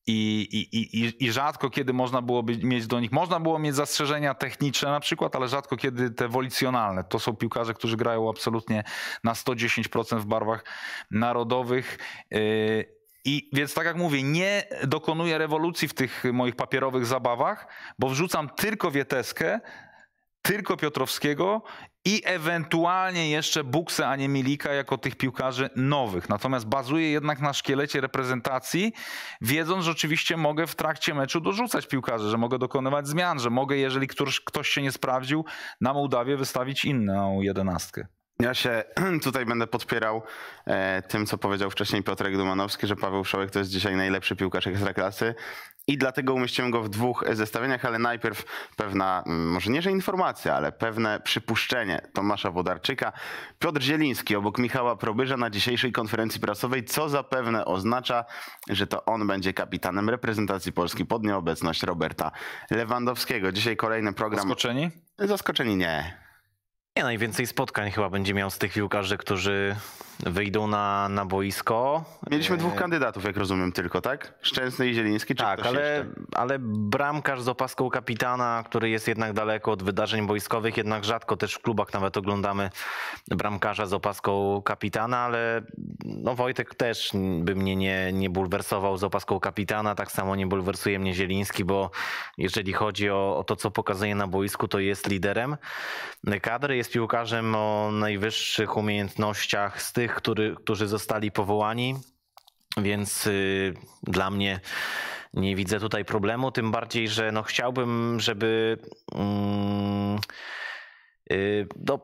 I, i, i, I rzadko kiedy można było mieć do nich, można było mieć zastrzeżenia techniczne na przykład, ale rzadko kiedy te wolicjonalne. To są piłkarze, którzy grają absolutnie na 110% w barwach narodowych. E, I więc tak jak mówię, nie dokonuję rewolucji w tych moich papierowych zabawach, bo wrzucam tylko wieteskę, tylko Piotrowskiego i ewentualnie jeszcze Bukse, a nie Milika jako tych piłkarzy nowych. Natomiast bazuję jednak na szkielecie reprezentacji, wiedząc, że oczywiście mogę w trakcie meczu dorzucać piłkarzy, że mogę dokonywać zmian, że mogę, jeżeli ktoś ktoś się nie sprawdził, na Mołdawię wystawić inną jedenastkę. Ja się [CLEARS THROAT] tutaj będę podpierał e, tym, co powiedział wcześniej Piotrek Dumanowski, że Paweł Szołek to jest dzisiaj najlepszy piłkarz Ekstraklasy i dlatego umieściłem go w dwóch zestawieniach, ale najpierw pewna, mm, może nie, że informacja, ale pewne przypuszczenie Tomasza Wodarczyka. Piotr Zieliński obok Michała Probyża na dzisiejszej konferencji prasowej, co zapewne oznacza, że to on będzie kapitanem reprezentacji Polski pod nieobecność Roberta Lewandowskiego. Dzisiaj kolejny program... Zaskoczeni? Zaskoczeni nie najwięcej spotkań chyba będzie miał z tych piłkarzy, którzy wyjdą na, na boisko. Mieliśmy e, dwóch kandydatów, jak rozumiem, tylko, tak? Szczęsny i Zieliński. Czy tak, ale, jeszcze? ale bramkarz z opaską kapitana, który jest jednak daleko od wydarzeń boiskowych, jednak rzadko też w klubach nawet oglądamy bramkarza z opaską kapitana, ale no Wojtek też by mnie nie, nie bulwersował z opaską kapitana, tak samo nie bulwersuje mnie Zieliński, bo jeżeli chodzi o, o to, co pokazuje na boisku, to jest liderem kadry, jest piłkarzem o najwyższych umiejętnościach z tych tych, który, którzy zostali powołani, więc y, dla mnie nie widzę tutaj problemu, tym bardziej, że no chciałbym, żeby mm, y, do,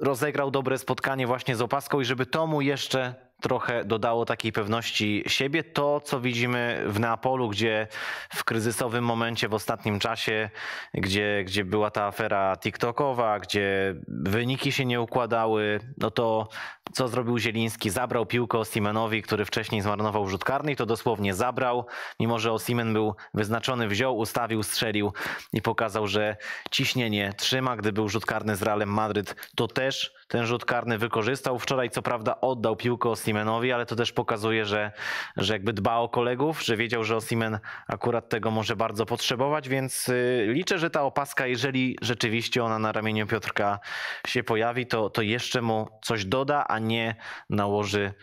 rozegrał dobre spotkanie właśnie z opaską i żeby to mu jeszcze trochę dodało takiej pewności siebie. To, co widzimy w Neapolu, gdzie w kryzysowym momencie w ostatnim czasie, gdzie, gdzie była ta afera TikTokowa, gdzie wyniki się nie układały, no to co zrobił Zieliński? Zabrał piłkę Osimenowi, który wcześniej zmarnował rzut karny i to dosłownie zabrał, mimo że Osimen był wyznaczony, wziął, ustawił, strzelił i pokazał, że ciśnienie trzyma. Gdy był rzut karny z Realem Madryt, to też ten rzut karny wykorzystał. Wczoraj co prawda oddał piłkę Osimenowi, ale to też pokazuje, że, że jakby dba o kolegów, że wiedział, że Osimen akurat tego może bardzo potrzebować, więc y, liczę, że ta opaska, jeżeli rzeczywiście ona na ramieniu Piotrka się pojawi, to, to jeszcze mu coś doda, a nie nałoży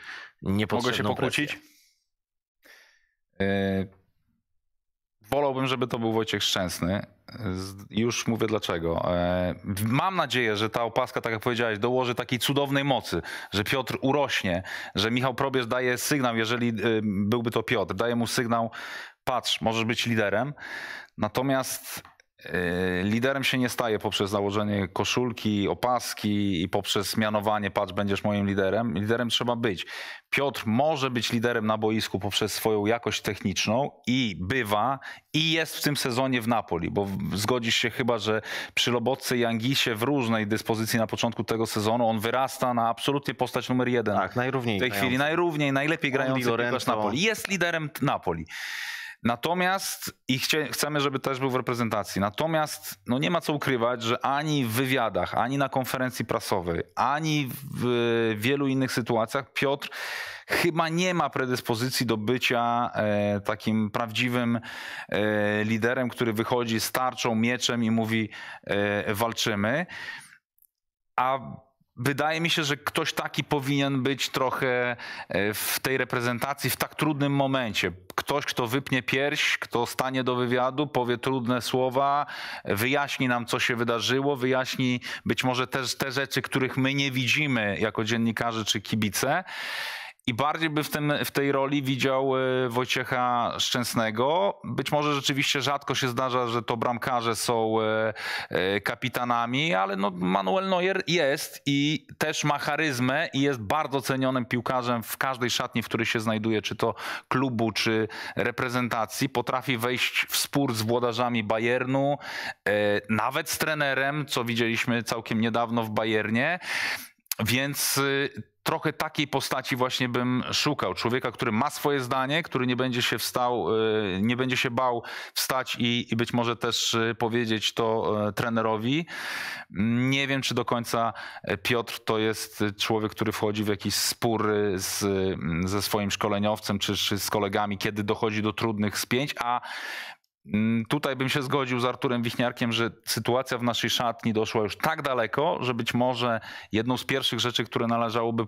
niepotrzebną Mogę się pokłócić? Presję. Y, wolałbym, żeby to był Wojciech Szczęsny, już mówię dlaczego. E, mam nadzieję, że ta opaska, tak jak powiedziałeś, dołoży takiej cudownej mocy, że Piotr urośnie, że Michał Probierz daje sygnał, jeżeli y, byłby to Piotr, daje mu sygnał, patrz, możesz być liderem. Natomiast E, liderem się nie staje poprzez założenie koszulki, opaski i poprzez mianowanie, patrz, będziesz moim liderem. Liderem trzeba być. Piotr może być liderem na boisku poprzez swoją jakość techniczną i bywa i jest w tym sezonie w Napoli, bo zgodzisz się chyba, że przy Lobotce i Angisie w różnej dyspozycji na początku tego sezonu on wyrasta na absolutnie postać numer jeden. Tak, najrówniej. W tej grający. chwili najrówniej, najlepiej grający w Napoli. Jest liderem Napoli. Natomiast i chcie, chcemy, żeby też był w reprezentacji. Natomiast no nie ma co ukrywać, że ani w wywiadach, ani na konferencji prasowej, ani w wielu innych sytuacjach Piotr chyba nie ma predyspozycji do bycia e, takim prawdziwym e, liderem, który wychodzi z tarczą, mieczem i mówi e, walczymy. A wydaje mi się, że ktoś taki powinien być trochę e, w tej reprezentacji w tak trudnym momencie. Ktoś, kto wypnie pierś, kto stanie do wywiadu, powie trudne słowa, wyjaśni nam, co się wydarzyło, wyjaśni być może też te rzeczy, których my nie widzimy jako dziennikarze czy kibice. I bardziej by w, ten, w tej roli widział e, Wojciecha Szczęsnego. Być może rzeczywiście rzadko się zdarza, że to bramkarze są e, e, kapitanami, ale no Manuel Neuer jest i też ma charyzmę i jest bardzo cenionym piłkarzem w każdej szatni, w której się znajduje, czy to klubu, czy reprezentacji. Potrafi wejść w spór z włodarzami Bayernu, nawet z trenerem, co widzieliśmy całkiem niedawno w Bayernie. Więc y, trochę takiej postaci właśnie bym szukał. Człowieka, który ma swoje zdanie, który nie będzie się wstał, e, nie będzie się bał wstać i, i być może też e, powiedzieć to e, trenerowi. Nie wiem, czy do końca Piotr to jest człowiek, który wchodzi w jakiś spór z, ze swoim szkoleniowcem czy, czy z kolegami, kiedy dochodzi do trudnych spięć, a Mm, tutaj bym się zgodził z Arturem Wichniarkiem, że sytuacja w naszej szatni doszła już tak daleko, że być może jedną z pierwszych rzeczy, które należałoby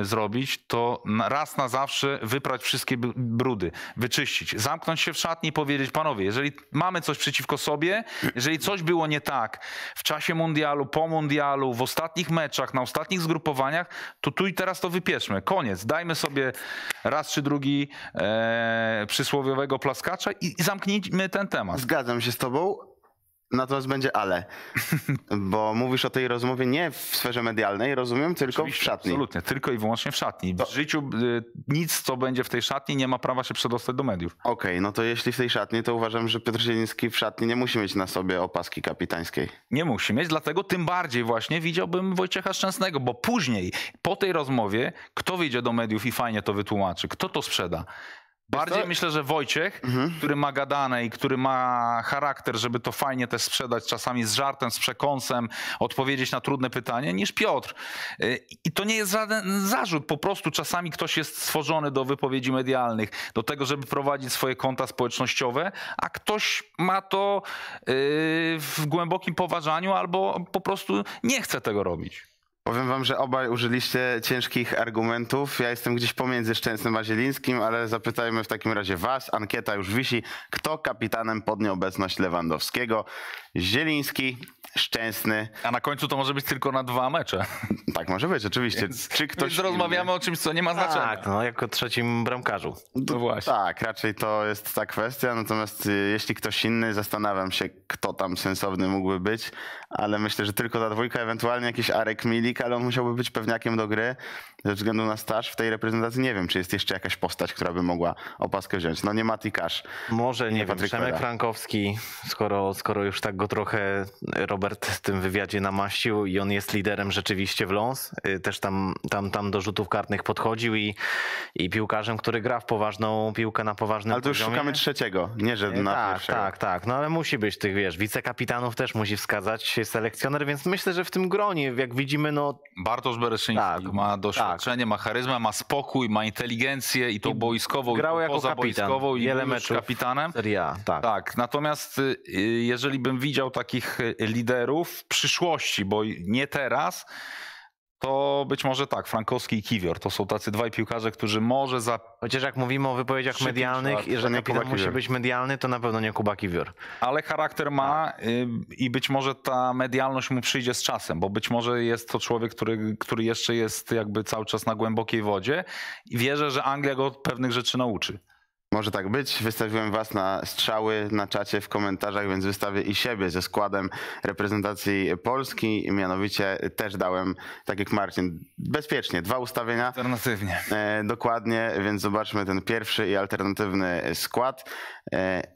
y, zrobić, to raz na zawsze wyprać wszystkie brudy, wyczyścić, zamknąć się w szatni i powiedzieć: Panowie, jeżeli mamy coś przeciwko sobie, jeżeli coś było nie tak w czasie mundialu, po mundialu, w ostatnich meczach, na ostatnich zgrupowaniach, to tu i teraz to wypieszmy. Koniec. Dajmy sobie raz czy drugi e, przysłowiowego plaskacza i zamknijmy ten temat. Zgadzam się z tobą, natomiast będzie ale. [LAUGHS] Bo mówisz o tej rozmowie nie w sferze medialnej, rozumiem, tylko Oczywiście, w szatni. Absolutnie, tylko i wyłącznie w szatni. W to... życiu y, nic, co będzie w tej szatni, nie ma prawa się przedostać do mediów. Okej, okay, no to jeśli w tej szatni, to uważam, że Piotr Zieliński w szatni nie musi mieć na sobie opaski kapitańskiej. Nie musi mieć, dlatego tym bardziej właśnie widziałbym Wojciecha Szczęsnego, bo później, po tej rozmowie, kto wyjdzie do mediów i fajnie to wytłumaczy, kto to sprzeda? Bardziej to... myślę, że Wojciech, mhm. który ma gadane i który ma charakter, żeby to fajnie też sprzedać, czasami z żartem, z przekąsem, odpowiedzieć na trudne pytanie, niż Piotr. Y, I to nie jest żaden zarzut, po prostu czasami ktoś jest stworzony do wypowiedzi medialnych, do tego, żeby prowadzić swoje konta społecznościowe, a ktoś ma to y, w głębokim poważaniu albo po prostu nie chce tego robić. Powiem wam, że obaj użyliście ciężkich argumentów. Ja jestem gdzieś pomiędzy Szczęsnym a Zielińskim, ale zapytajmy w takim razie was. Ankieta już wisi. Kto kapitanem pod nieobecność Lewandowskiego? Zieliński, Szczęsny. A na końcu to może być tylko na dwa mecze. [LAUGHS] Tak może być, oczywiście. Więc, Czy ktoś więc rozmawiamy o czymś, co nie ma tak, znaczenia. Tak, no jako trzecim bramkarzu. No to właśnie. Tak, raczej to jest ta kwestia. Natomiast y, jeśli ktoś inny, zastanawiam się, kto tam sensowny mógłby być, ale myślę, że tylko ta dwójka, ewentualnie jakiś Arek Milik, zawodnik, ale on musiałby być pewniakiem do gry. Ze względu na staż w tej reprezentacji nie wiem, czy jest jeszcze jakaś postać, która by mogła opaskę wziąć. No nie ma Kasz. Może, nie, nie wiem, Przemek Frankowski, skoro, skoro już tak go trochę Robert w tym wywiadzie namaścił i on jest liderem rzeczywiście w Lons. Y, też tam, tam, tam do rzutów karnych podchodził i, i piłkarzem, który gra w poważną piłkę na poważnym Ale to już poziomie. szukamy trzeciego, nie że y, na tak, pierwszego. Tak, tak, no ale musi być tych, wiesz, wicekapitanów też musi wskazać selekcjoner, więc myślę, że w tym gronie, jak widzimy, no Bartosz Bereszyński tak, ma doświadczenie, tak. ma charyzmę, ma spokój, ma inteligencję i tą I boiskową, grał i boiskową i był meczów kapitanem. Seria, tak. tak. Natomiast y, jeżeli bym widział takich y, liderów w przyszłości, bo nie teraz, to być może tak, Frankowski i Kiwior to są tacy dwaj piłkarze, którzy może za... Chociaż jak mówimy o wypowiedziach medialnych, lat, jeżeli kapitan musi być medialny, to na pewno nie Kuba Kiwior. Ale charakter ma y, i być może ta medialność mu przyjdzie z czasem, bo być może jest to człowiek, który, który jeszcze jest jakby cały czas na głębokiej wodzie i wierzę, że Anglia go pewnych rzeczy nauczy. Może tak być. Wystawiłem was na strzały na czacie w komentarzach, więc wystawię i siebie ze składem reprezentacji Polski. Mianowicie też dałem, tak jak Marcin, bezpiecznie dwa ustawienia. Alternatywnie. E, dokładnie, więc zobaczmy ten pierwszy i alternatywny skład. E,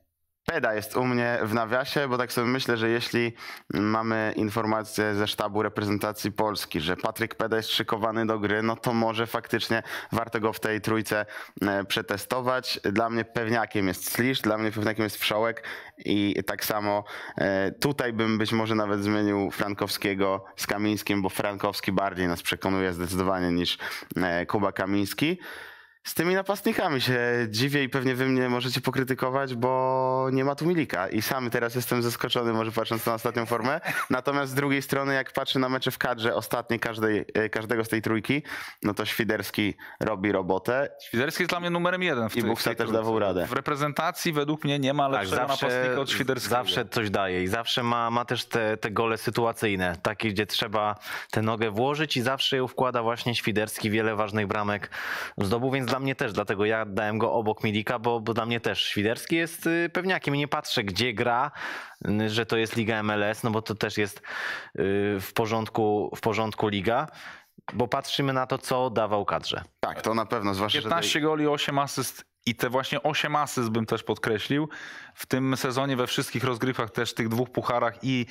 Peda jest u mnie w nawiasie, bo tak sobie myślę, że jeśli mamy informację ze sztabu reprezentacji Polski, że Patryk Peda jest szykowany do gry, no to może faktycznie warto go w tej trójce e, przetestować. Dla mnie pewniakiem jest Slisz, dla mnie pewniakiem jest Wszołek i tak samo e, tutaj bym być może nawet zmienił Frankowskiego z Kamińskim, bo Frankowski bardziej nas przekonuje zdecydowanie niż e, Kuba Kamiński z tymi napastnikami się dziwię i pewnie wy mnie możecie pokrytykować, bo nie ma tu Milika i sam teraz jestem zaskoczony, może patrząc na ostatnią formę. Natomiast z drugiej strony, jak patrzę na mecze w kadrze ostatnie każdej, e, każdego z tej trójki, no to Świderski robi robotę. Świderski jest dla mnie numerem jeden w I tej, też dawał radę. W reprezentacji według mnie nie ma tak, lepszego tak, zawsze, napastnika od Świderskiego. Zawsze coś daje i zawsze ma, ma też te, te gole sytuacyjne, takie gdzie trzeba tę nogę włożyć i zawsze ją wkłada właśnie Świderski, wiele ważnych bramek zdobył, więc dla dla mnie też, dlatego ja dałem go obok Milika, bo, bo dla mnie też Świderski jest y, pewniakiem. Nie patrzę, gdzie gra, że to jest Liga MLS, no bo to też jest y, w porządku, w porządku liga bo patrzymy na to, co dawał kadrze. Tak, to na pewno. Zwłaszcza, 15 goli, 8 asyst i te właśnie 8 asyst bym też podkreślił. W tym sezonie we wszystkich rozgrywach też tych dwóch pucharach i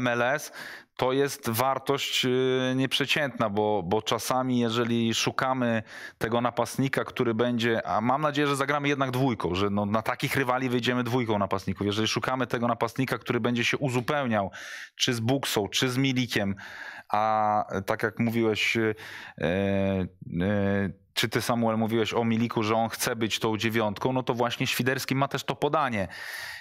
MLS to jest wartość y, nieprzeciętna, bo, bo czasami, jeżeli szukamy tego napastnika, który będzie, a mam nadzieję, że zagramy jednak dwójką, że no na takich rywali wyjdziemy dwójką napastników. Jeżeli szukamy tego napastnika, który będzie się uzupełniał, czy z Buksą, czy z Milikiem, a tak jak mówiłeś, yy, yy, czy ty Samuel mówiłeś o Miliku, że on chce być tą dziewiątką, no to właśnie Świderski ma też to podanie.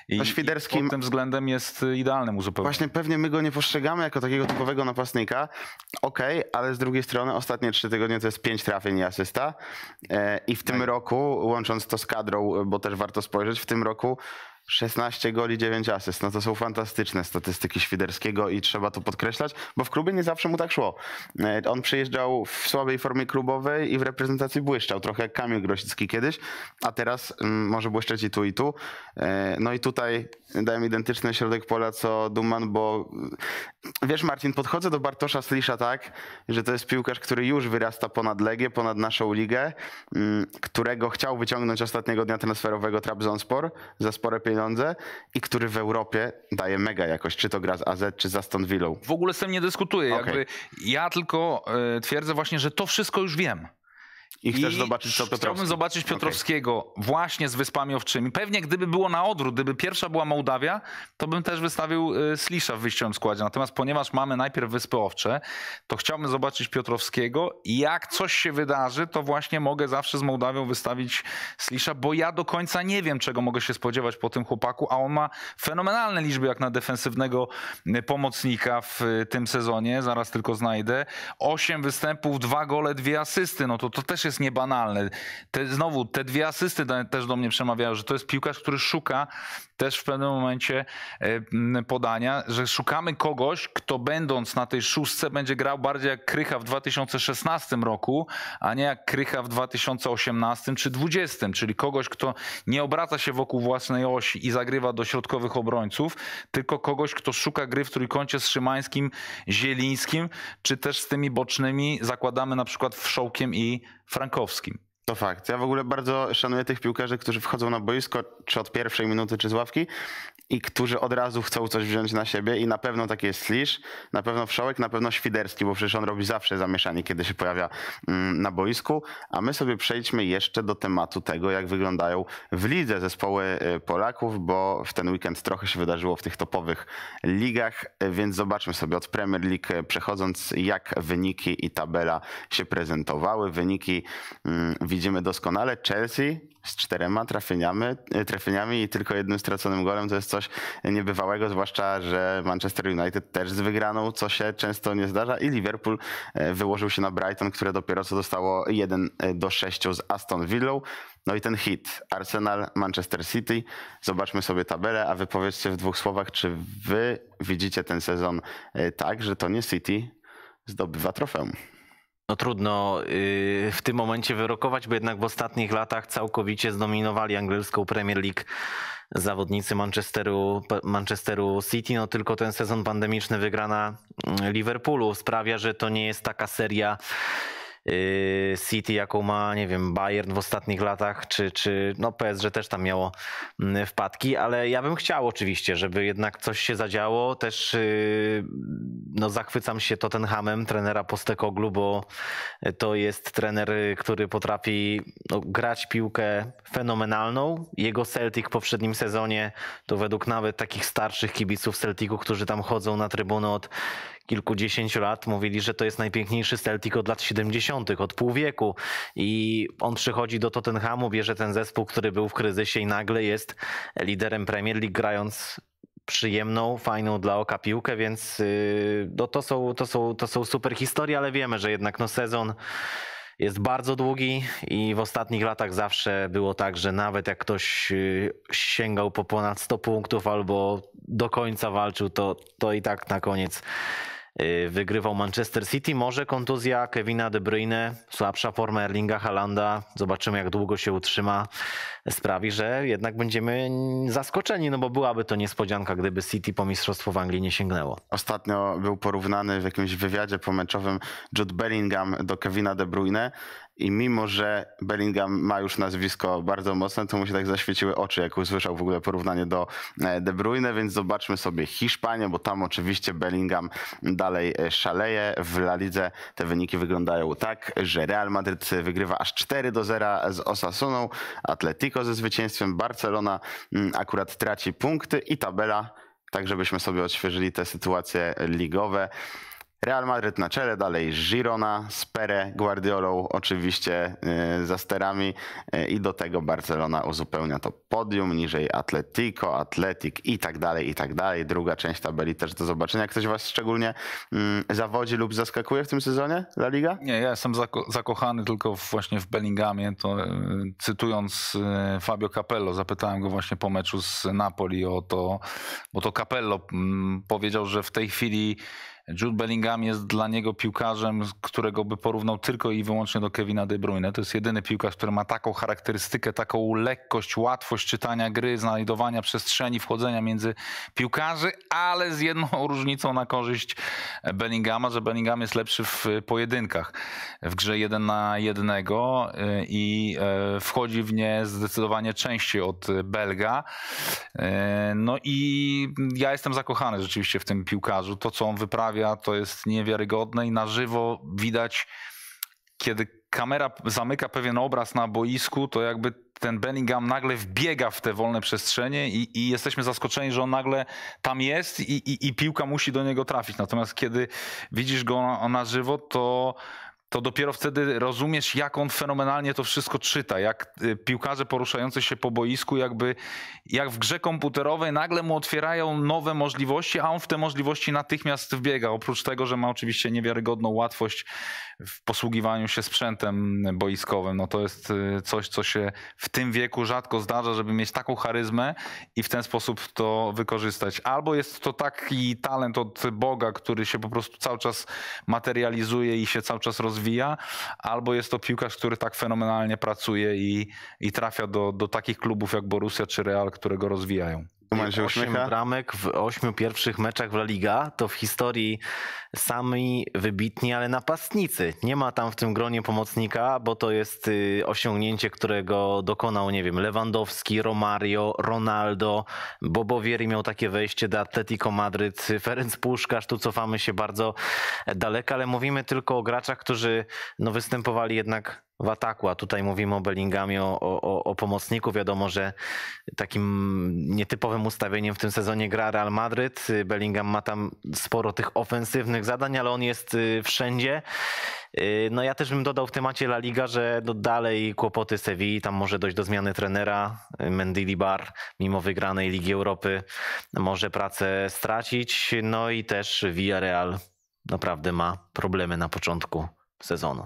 I, no Świderski... I pod tym względem jest idealnym uzupełnieniem. Właśnie pewnie my go nie postrzegamy jako takiego typowego napastnika, okej, okay, ale z drugiej strony ostatnie trzy tygodnie to jest pięć trafień i asysta e, i w tym tak. roku, łącząc to z kadrą, bo też warto spojrzeć, w tym roku 16 goli, 9 asyst. No to są fantastyczne statystyki Świderskiego i trzeba to podkreślać, bo w klubie nie zawsze mu tak szło. E, on przyjeżdżał w słabej formie klubowej i w reprezentacji błyszczał, trochę jak Kamil Grosicki kiedyś, a teraz mm, może błyszczeć i tu, i tu. E, no i tutaj dałem identyczny środek pola co Duman, bo mm, wiesz Marcin, podchodzę do Bartosza Slisza tak, że to jest piłkarz, który już wyrasta ponad Legię, ponad naszą ligę, mm, którego chciał wyciągnąć ostatniego dnia transferowego Trabzonspor za spore pieniądze pieniądze i który w Europie daje mega jakość, czy to gra z AZ, czy z Aston Villą. W ogóle z tym nie dyskutuję. Okay. Jakby ja tylko e, twierdzę właśnie, że to wszystko już wiem. I chcesz I zobaczyć co Piotrowski. Chciałbym zobaczyć Piotrowskiego okay. właśnie z Wyspami Owczymi. Pewnie gdyby było na odwrót, gdyby pierwsza była Mołdawia, to bym też wystawił y, Slisza w wyjściowym składzie. Natomiast ponieważ mamy najpierw Wyspy Owcze, to chciałbym zobaczyć Piotrowskiego i jak coś się wydarzy, to właśnie mogę zawsze z Mołdawią wystawić Slisza, bo ja do końca nie wiem, czego mogę się spodziewać po tym chłopaku, a on ma fenomenalne liczby jak na defensywnego y, pomocnika w y, tym sezonie. Zaraz tylko znajdę. Osiem występów, dwa gole, dwie asysty. No to to też też jest niebanalny. Te, znowu, te dwie asysty też do mnie przemawiają, że to jest piłkarz, który szuka też w pewnym momencie podania, że szukamy kogoś, kto będąc na tej szóstce będzie grał bardziej jak Krycha w 2016 roku, a nie jak Krycha w 2018 czy 2020, czyli kogoś, kto nie obraca się wokół własnej osi i zagrywa do środkowych obrońców, tylko kogoś, kto szuka gry w trójkącie z Szymańskim, Zielińskim, czy też z tymi bocznymi, zakładamy na przykład Wszołkiem i Frankowskim. To fakt. Ja w ogóle bardzo szanuję tych piłkarzy, którzy wchodzą na boisko, czy od pierwszej minuty, czy z ławki, i którzy od razu chcą coś wziąć na siebie. I na pewno taki jest Slisz, na pewno Wszołek, na pewno Świderski, bo przecież on robi zawsze zamieszanie, kiedy się pojawia mm, na boisku. A my sobie przejdźmy jeszcze do tematu tego, jak wyglądają w lidze zespoły y, Polaków, bo w ten weekend trochę się wydarzyło w tych topowych ligach, więc zobaczmy sobie od Premier League y, przechodząc, jak wyniki i tabela się prezentowały. Wyniki w mm, widzimy doskonale. Chelsea z czterema trafieniami, e, trafieniami i tylko jednym straconym golem to jest coś niebywałego, zwłaszcza, że Manchester United też z wygraną, co się często nie zdarza i Liverpool e, wyłożył się na Brighton, które dopiero co dostało 1 e, do 6 z Aston Villą. No i ten hit Arsenal, Manchester City. Zobaczmy sobie tabelę, a wypowiedzcie w dwóch słowach, czy wy widzicie ten sezon tak, że to nie City zdobywa trofeum no trudno y, w tym momencie wyrokować, bo jednak w ostatnich latach całkowicie zdominowali angielską Premier League zawodnicy Manchesteru, Manchesteru City. No tylko ten sezon pandemiczny wygrana mm, Liverpoolu sprawia, że to nie jest taka seria Y, City, jaką ma, nie wiem, Bayern w ostatnich latach, czy, czy no PSG też tam miało mm, wpadki, ale ja bym chciał oczywiście, żeby jednak coś się zadziało. Też y, no, zachwycam się Tottenhamem, trenera Postekoglu, bo to jest trener, y, który potrafi no, grać piłkę fenomenalną. Jego Celtic w poprzednim sezonie to według nawet takich starszych kibiców Celticu, którzy tam chodzą na trybuny od kilkudziesięciu lat mówili, że to jest najpiękniejszy Celtic od lat 70., od pół wieku. I on przychodzi do Tottenhamu, bierze ten zespół, który był w kryzysie i nagle jest liderem Premier League, grając przyjemną, fajną dla oka piłkę, więc y, no, to, są, to, są, to są super historie, ale wiemy, że jednak no, sezon jest bardzo długi i w ostatnich latach zawsze było tak, że nawet jak ktoś y, sięgał po ponad 100 punktów albo do końca walczył, to, to i tak na koniec Y, wygrywał Manchester City. Może kontuzja Kevina De Bruyne, słabsza forma Erlinga Halanda, zobaczymy jak długo się utrzyma, sprawi, że jednak będziemy zaskoczeni, no bo byłaby to niespodzianka, gdyby City po mistrzostwo w Anglii nie sięgnęło. Ostatnio był porównany w jakimś wywiadzie pomeczowym Jude Bellingham do Kevina De Bruyne i mimo, że Bellingham ma już nazwisko bardzo mocne, to mu się tak zaświeciły oczy, jak usłyszał w ogóle porównanie do e, De Bruyne, więc zobaczmy sobie Hiszpanię, bo tam oczywiście Bellingham dalej e, szaleje. W La Lidze te wyniki wyglądają tak, że Real Madrid wygrywa aż 4 do 0 z Osasuną, Atletico ze zwycięstwem, Barcelona mm, akurat traci punkty i tabela, tak żebyśmy sobie odświeżyli te sytuacje ligowe. Real Madryt na czele, dalej Girona Spere, Guardiolą oczywiście e, za sterami e, i do tego Barcelona uzupełnia to podium, niżej Atletico, Atletic i tak dalej, i tak dalej. Druga część tabeli też do zobaczenia. Ktoś was szczególnie mm, zawodzi lub zaskakuje w tym sezonie La Liga? Nie, ja jestem zako zakochany tylko właśnie w Bellinghamie, to e, cytując Fabio Capello, zapytałem go właśnie po meczu z Napoli o to, bo to Capello mm, powiedział, że w tej chwili Jude Bellingham jest dla niego piłkarzem, którego by porównał tylko i wyłącznie do Kevina De Bruyne. To jest jedyny piłkarz, który ma taką charakterystykę, taką lekkość, łatwość czytania gry, znajdowania przestrzeni, wchodzenia między piłkarzy, ale z jedną [LAUGHS] różnicą na korzyść Bellingama, że Bellingham jest lepszy w pojedynkach, w grze jeden na jednego e, i e, wchodzi w nie zdecydowanie częściej od Belga. E, no i ja jestem zakochany rzeczywiście w tym piłkarzu. To, co on wyprawia sprawia, to jest niewiarygodne i na żywo widać, kiedy kamera zamyka pewien obraz na boisku, to jakby ten Bellingham nagle wbiega w te wolne przestrzenie i, i jesteśmy zaskoczeni, że on nagle tam jest i, i, i, piłka musi do niego trafić. Natomiast kiedy widzisz go na, na żywo, to to dopiero wtedy rozumiesz, jak on fenomenalnie to wszystko czyta, jak y, piłkarze poruszający się po boisku, jakby jak w grze komputerowej nagle mu otwierają nowe możliwości, a on w te możliwości natychmiast wbiega. Oprócz tego, że ma oczywiście niewiarygodną łatwość w posługiwaniu się sprzętem boiskowym. No to jest y, coś, co się w tym wieku rzadko zdarza, żeby mieć taką charyzmę i w ten sposób to wykorzystać. Albo jest to taki talent od Boga, który się po prostu cały czas materializuje i się cały czas rozwija rozwija, albo jest to piłkarz, który tak fenomenalnie pracuje i, i trafia do, do takich klubów jak Borussia czy Real, które go rozwijają. 8 bramek w ośmiu pierwszych meczach w La Liga to w historii sami wybitni, ale napastnicy. Nie ma tam w tym gronie pomocnika, bo to jest y, osiągnięcie, którego dokonał, nie wiem, Lewandowski, Romario, Ronaldo, Bobowieri miał takie wejście do Atletico Madryt, Ferenc Puszkarz, tu cofamy się bardzo daleko, ale mówimy tylko o graczach, którzy no, występowali jednak w ataku, a tutaj mówimy o Bellinghamie, o, o, o pomocniku. Wiadomo, że takim nietypowym ustawieniem w tym sezonie gra Real Madryt. Bellingham ma tam sporo tych ofensywnych zadań, ale on jest y, wszędzie. Y, no ja też bym dodał w temacie La Liga, że no dalej kłopoty Sewilli, tam może dojść do zmiany trenera. Mendilibar, mimo wygranej Ligi Europy, może pracę stracić. No i też Villarreal naprawdę ma problemy na początku sezonu.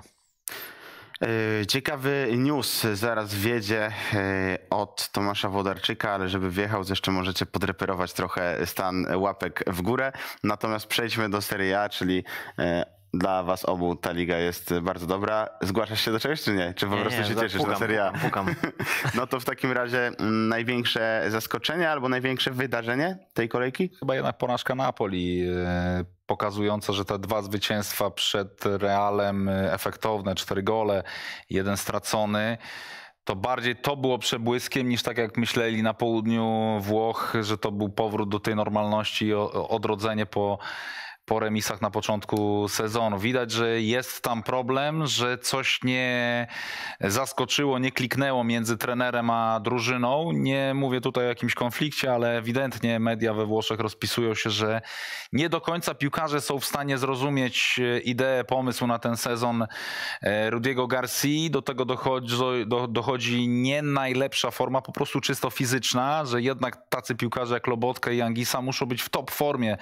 E, ciekawy news zaraz wiedzie e, od Tomasza Wodarczyka, ale żeby wjechał, jeszcze możecie podreperować trochę stan łapek w górę. Natomiast przejdźmy do Serie A, czyli e, dla was obu ta liga jest bardzo dobra. Zgłaszasz się do czegoś, czy nie? Czy po nie, prostu nie, się cieszysz pukam, na Serie A? Pukam, pukam. [LAUGHS] no to w takim razie mm, największe zaskoczenie albo największe wydarzenie tej kolejki? Chyba jednak porażka Napoli pokazujące, że te dwa zwycięstwa przed Realem y, efektowne, cztery gole, jeden stracony, to bardziej to było przebłyskiem niż tak jak myśleli na południu Włoch, że to był powrót do tej normalności i odrodzenie po po remisach na początku sezonu. Widać, że jest tam problem, że coś nie zaskoczyło, nie kliknęło między trenerem a drużyną. Nie mówię tutaj o jakimś konflikcie, ale ewidentnie media we Włoszech rozpisują się, że nie do końca piłkarze są w stanie zrozumieć e, ideę, pomysł na ten sezon e, Rudiego Garcia. Do tego dochodzi, do, dochodzi nie najlepsza forma, po prostu czysto fizyczna, że jednak tacy piłkarze jak Lobotka i Angisa muszą być w top formie,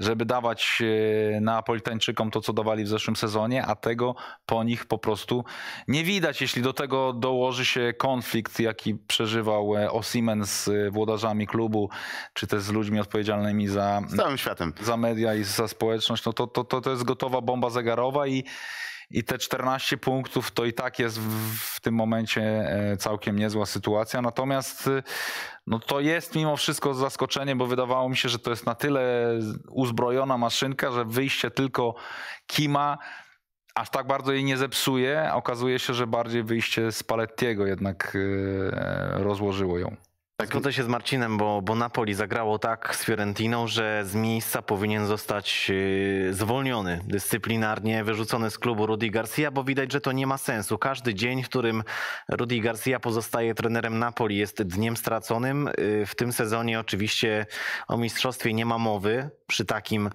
żeby dawać e, Y, Neapolitańczykom to, co dawali w zeszłym sezonie, a tego po nich po prostu nie widać. Jeśli do tego dołoży się konflikt, jaki przeżywał e, Osimen z włodarzami klubu, czy też z ludźmi odpowiedzialnymi za, całym światem. za media i za społeczność, no to, to, to, to jest gotowa bomba zegarowa i i te 14 punktów to i tak jest w, tym momencie e, całkiem niezła sytuacja. Natomiast e, no to jest mimo wszystko zaskoczenie, bo wydawało mi się, że to jest na tyle uzbrojona maszynka, że wyjście tylko Kima aż tak bardzo jej nie zepsuje. Okazuje się, że bardziej wyjście z Palettiego jednak e, rozłożyło ją. Tak, zgodzę się z Marcinem, bo, bo Napoli zagrało tak z Fiorentiną, że z miejsca powinien zostać y, zwolniony dyscyplinarnie, wyrzucony z klubu Rudy Garcia, bo widać, że to nie ma sensu. Każdy dzień, w którym Rudy Garcia pozostaje trenerem Napoli jest dniem straconym. Y, w tym sezonie oczywiście o mistrzostwie nie ma mowy przy takim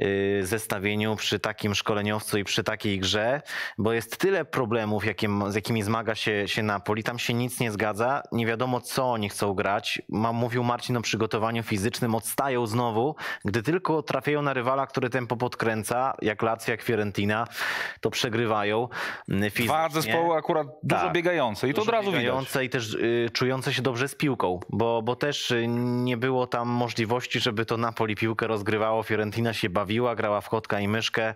y, zestawieniu, przy takim szkoleniowcu i przy takiej grze, bo jest tyle problemów, jakim, z jakimi zmaga się, się Napoli. Tam się nic nie zgadza, nie wiadomo co oni chcą grać. Mam mówił Marcin o przygotowaniu fizycznym, odstają znowu. Gdy tylko trafiają na rywala, który tempo podkręca, jak Lazio, jak Fiorentina, to przegrywają mm, fizycznie. Dwa zespoły akurat dużo tak. biegające i to od razu biegające widać. I też y, czujące się dobrze z piłką, bo, bo też y, nie było tam możliwości, żeby to Napoli piłkę rozgrywało. Fiorentina się bawiła, grała w kotka i myszkę.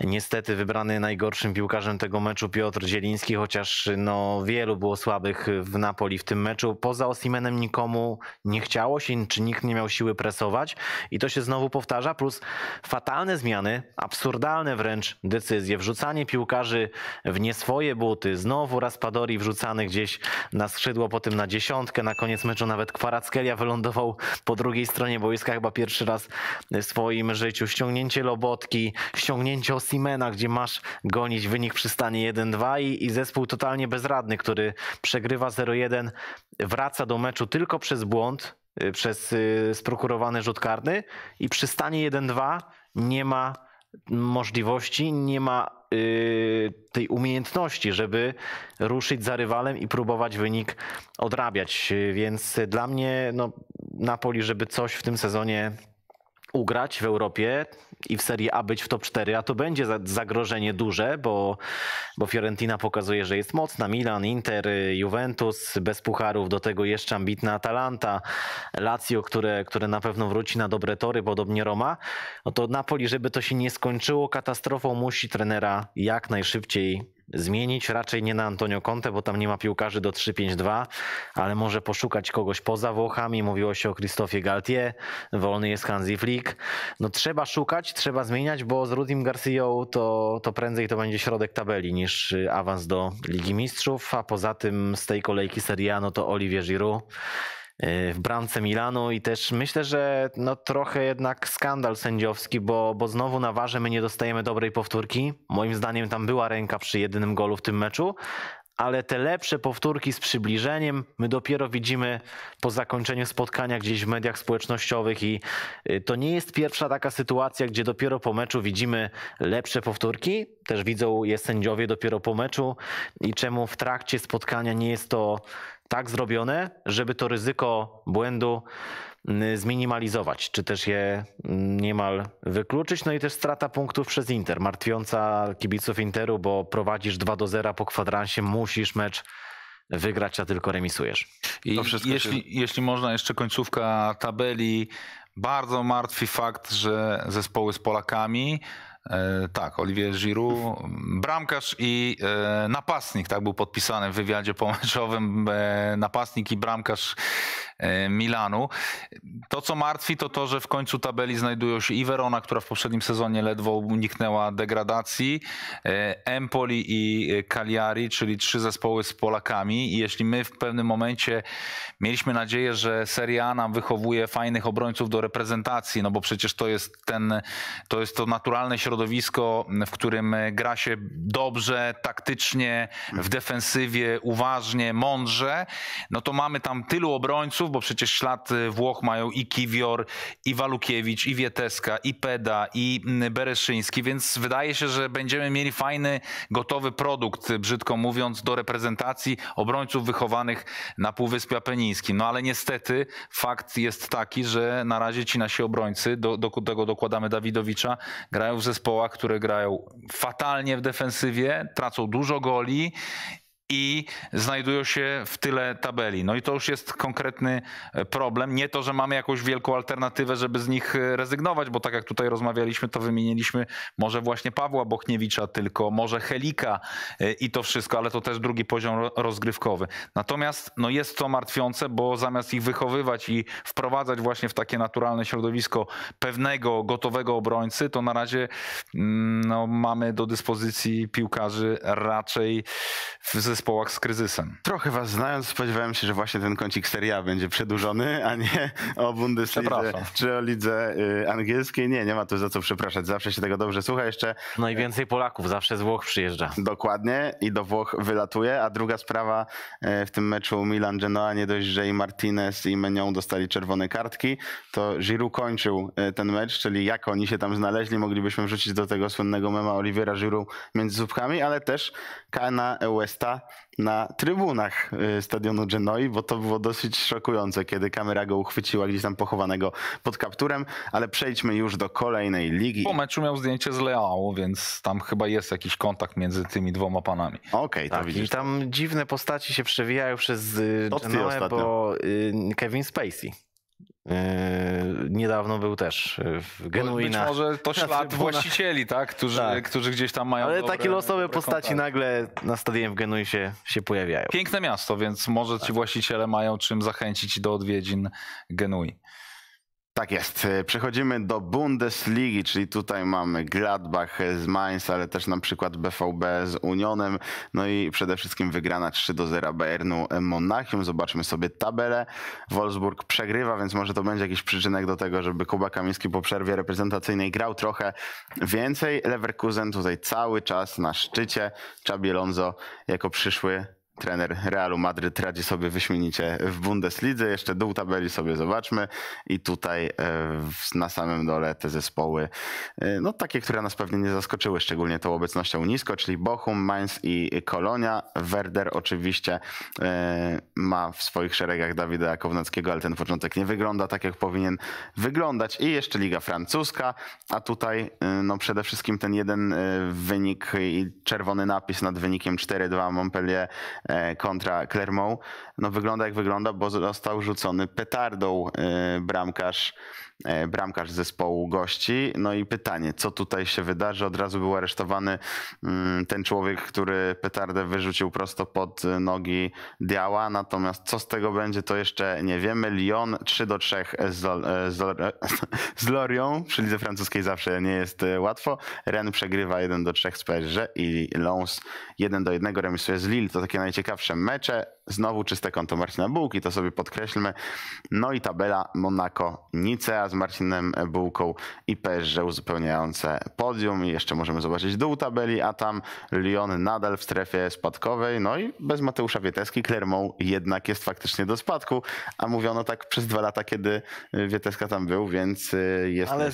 Niestety wybrany najgorszym piłkarzem tego meczu Piotr Zieliński, chociaż no, wielu było słabych w Napoli w tym meczu. Poza Osimenem nikomu nie chciało się, czy nikt nie miał siły presować i to się znowu powtarza, plus fatalne zmiany, absurdalne wręcz decyzje, wrzucanie piłkarzy w nieswoje buty, znowu Raspadori wrzucany gdzieś na skrzydło, potem na dziesiątkę, na koniec meczu nawet Kwarackelia wylądował po drugiej stronie boiska chyba pierwszy raz w swoim życiu, ściągnięcie Lobotki, ściągnięcie Osimena, gdzie masz gonić wynik przy stanie 1-2 i, i zespół totalnie bezradny, który przegrywa 0-1, wraca do meczu tylko przez błąd, y, przez y, sprokurowany rzut karny i przy stanie 1-2 nie ma możliwości, nie ma y, tej umiejętności, żeby ruszyć za rywalem i próbować wynik odrabiać. Więc dla mnie no, Napoli, żeby coś w tym sezonie ugrać w Europie i w Serie A być w top 4, a to będzie zagrożenie duże, bo, bo Fiorentina pokazuje, że jest mocna. Milan, Inter, Juventus bez pucharów, do tego jeszcze ambitna Atalanta, Lazio, które, które na pewno wróci na dobre tory, podobnie Roma. No to Napoli, żeby to się nie skończyło katastrofą, musi trenera jak najszybciej zmienić. Raczej nie na Antonio Conte, bo tam nie ma piłkarzy do 3-5-2, ale może poszukać kogoś poza Włochami. Mówiło się o Christophe Galtier, wolny jest Hansi Flick. No trzeba szukać, trzeba zmieniać, bo z Rudim Garcia to, to prędzej to będzie środek tabeli niż y, awans do Ligi Mistrzów, a poza tym z tej kolejki Serie A no to Olivier Giroud E, w bramce Milanu i też myślę, że no trochę jednak skandal sędziowski, bo, bo znowu na warze my nie dostajemy dobrej powtórki. Moim zdaniem tam była ręka przy jedynym golu w tym meczu, ale te lepsze powtórki z przybliżeniem my dopiero widzimy po zakończeniu spotkania gdzieś w mediach społecznościowych i e, to nie jest pierwsza taka sytuacja, gdzie dopiero po meczu widzimy lepsze powtórki, też widzą je sędziowie dopiero po meczu i czemu w trakcie spotkania nie jest to tak zrobione, żeby to ryzyko błędu mm, zminimalizować, czy też je mm, niemal wykluczyć. No i też strata punktów przez Inter, martwiąca kibiców Interu, bo prowadzisz 2 do 0 po kwadransie, musisz mecz wygrać, a tylko remisujesz. I jeśli, się... jeśli można, jeszcze końcówka tabeli. Bardzo martwi fakt, że zespoły z Polakami E, tak, Olivier Giroud, bramkarz i e, napastnik, tak był podpisany w wywiadzie pomeczowym. E, napastnik i bramkarz E, Milanu. To, co martwi, to to, że w końcu tabeli znajdują się i Verona, która w poprzednim sezonie ledwo uniknęła degradacji, e, Empoli i e, Cagliari, czyli trzy zespoły z Polakami. I jeśli my w pewnym momencie mieliśmy nadzieję, że Serie A nam wychowuje fajnych obrońców do reprezentacji, no bo przecież to jest ten, to jest to naturalne środowisko, w którym gra się dobrze, taktycznie, w defensywie, uważnie, mądrze, no to mamy tam tylu obrońców, bo przecież ślad Włoch mają i Kiwior, i Walukiewicz, i Wieteska, i Peda, i mm, Bereszyński, więc wydaje się, że będziemy mieli fajny, gotowy produkt, brzydko mówiąc, do reprezentacji obrońców wychowanych na Półwyspie Apenińskim. No ale niestety fakt jest taki, że na razie ci nasi obrońcy, do, do tego dokładamy Dawidowicza, grają w zespołach, które grają fatalnie w defensywie, tracą dużo goli i znajdują się w tyle tabeli. No i to już jest konkretny e, problem. Nie to, że mamy jakąś wielką alternatywę, żeby z nich e, rezygnować, bo tak jak tutaj rozmawialiśmy, to wymieniliśmy może właśnie Pawła Bochniewicza tylko, może Helika e, i to wszystko, ale to też drugi poziom rozgrywkowy. Natomiast no jest to martwiące, bo zamiast ich wychowywać i wprowadzać właśnie w takie naturalne środowisko pewnego, gotowego obrońcy, to na razie mm, no, mamy do dyspozycji piłkarzy raczej w zespołach z kryzysem. Trochę was znając, spodziewałem się, że właśnie ten kącik serii A będzie przedłużony, a nie [LAUGHS] o Bundeslidze czy o lidze y, angielskiej. Nie, nie ma tu za co przepraszać. Zawsze się tego dobrze słucha jeszcze. No i y, więcej Polaków zawsze z Włoch przyjeżdża. Dokładnie i do Włoch wylatuje. A druga sprawa y, w tym meczu Milan-Genoa, nie dość, że i Martinez i Menion dostali czerwone kartki, to Giroud kończył ten mecz, czyli jak oni się tam znaleźli, moglibyśmy wrzucić do tego słynnego mema Oliwiera Giroud między zupkami, ale też Kana Westa na trybunach y, stadionu Genoi, bo to było dosyć szokujące, kiedy kamera go uchwyciła gdzieś tam pochowanego pod kapturem, ale przejdźmy już do kolejnej ligi. Po meczu miał zdjęcie z Leao, więc tam chyba jest jakiś kontakt między tymi dwoma panami. Okej, okay, tak, widzisz. I tam dziwne postaci się przewijają przez y, Genoę, bo y, Kevin Spacey E, niedawno był też e, w Genuina. Być może to ślad [LAUGHS] właścicieli, tak? Którzy, tak. którzy gdzieś tam mają. Ale dobre, takie losowe postaci nagle na stadionie w Genui się, się pojawiają. Piękne miasto, więc może ci tak. właściciele mają czym zachęcić do odwiedzin Genui. Tak jest. E, przechodzimy do Bundesligi, czyli tutaj mamy Gladbach z Mainz, ale też na przykład BVB z Unionem. No i przede wszystkim wygrana 3 do 0 Bayernu Monachium. Zobaczmy sobie tabelę. Wolfsburg przegrywa, więc może to będzie jakiś przyczynek do tego, żeby Kuba Kamiński po przerwie reprezentacyjnej grał trochę więcej. Leverkusen tutaj cały czas na szczycie. Xabi Alonso jako przyszły trener Realu Madryt radzi sobie wyśmienicie w Bundeslidze. Jeszcze dół tabeli sobie zobaczmy i tutaj e, na samym dole te zespoły, e, no takie, które nas pewnie nie zaskoczyły, szczególnie tą obecnością nisko, czyli Bochum, Mainz i Kolonia. Werder oczywiście e, ma w swoich szeregach Dawida Kownackiego, ale ten początek nie wygląda tak, jak powinien wyglądać. I jeszcze Liga Francuska, a tutaj no przede wszystkim ten jeden wynik i czerwony napis nad wynikiem 4-2 Montpellier E, kontra Clermont. No wygląda jak wygląda, bo został rzucony petardą e, bramkarz E, bramkarz zespołu gości. No i pytanie, co tutaj się wydarzy? Od razu był aresztowany mm, ten człowiek, który petardę wyrzucił prosto pod nogi Diała, natomiast co z tego będzie, to jeszcze nie wiemy. Lyon 3 do 3 z, e, z, [LAUGHS] z Lorią, przy lidze francuskiej zawsze nie jest e, łatwo. Ren przegrywa 1 do 3 z PSG i Lons 1 do 1 remisuje z Lille. To takie najciekawsze mecze Znowu czyste konto Marcina Bułki, to sobie podkreślmy. No i tabela Monaco, Nicea z Marcinem Bułką i PSG uzupełniające podium. I jeszcze możemy zobaczyć dół tabeli, a tam Lyon nadal w strefie spadkowej. No i bez Mateusza Wieteski Clermont jednak jest faktycznie do spadku, a mówiono tak przez dwa lata, kiedy Wieteska tam był, więc y, jest... Ale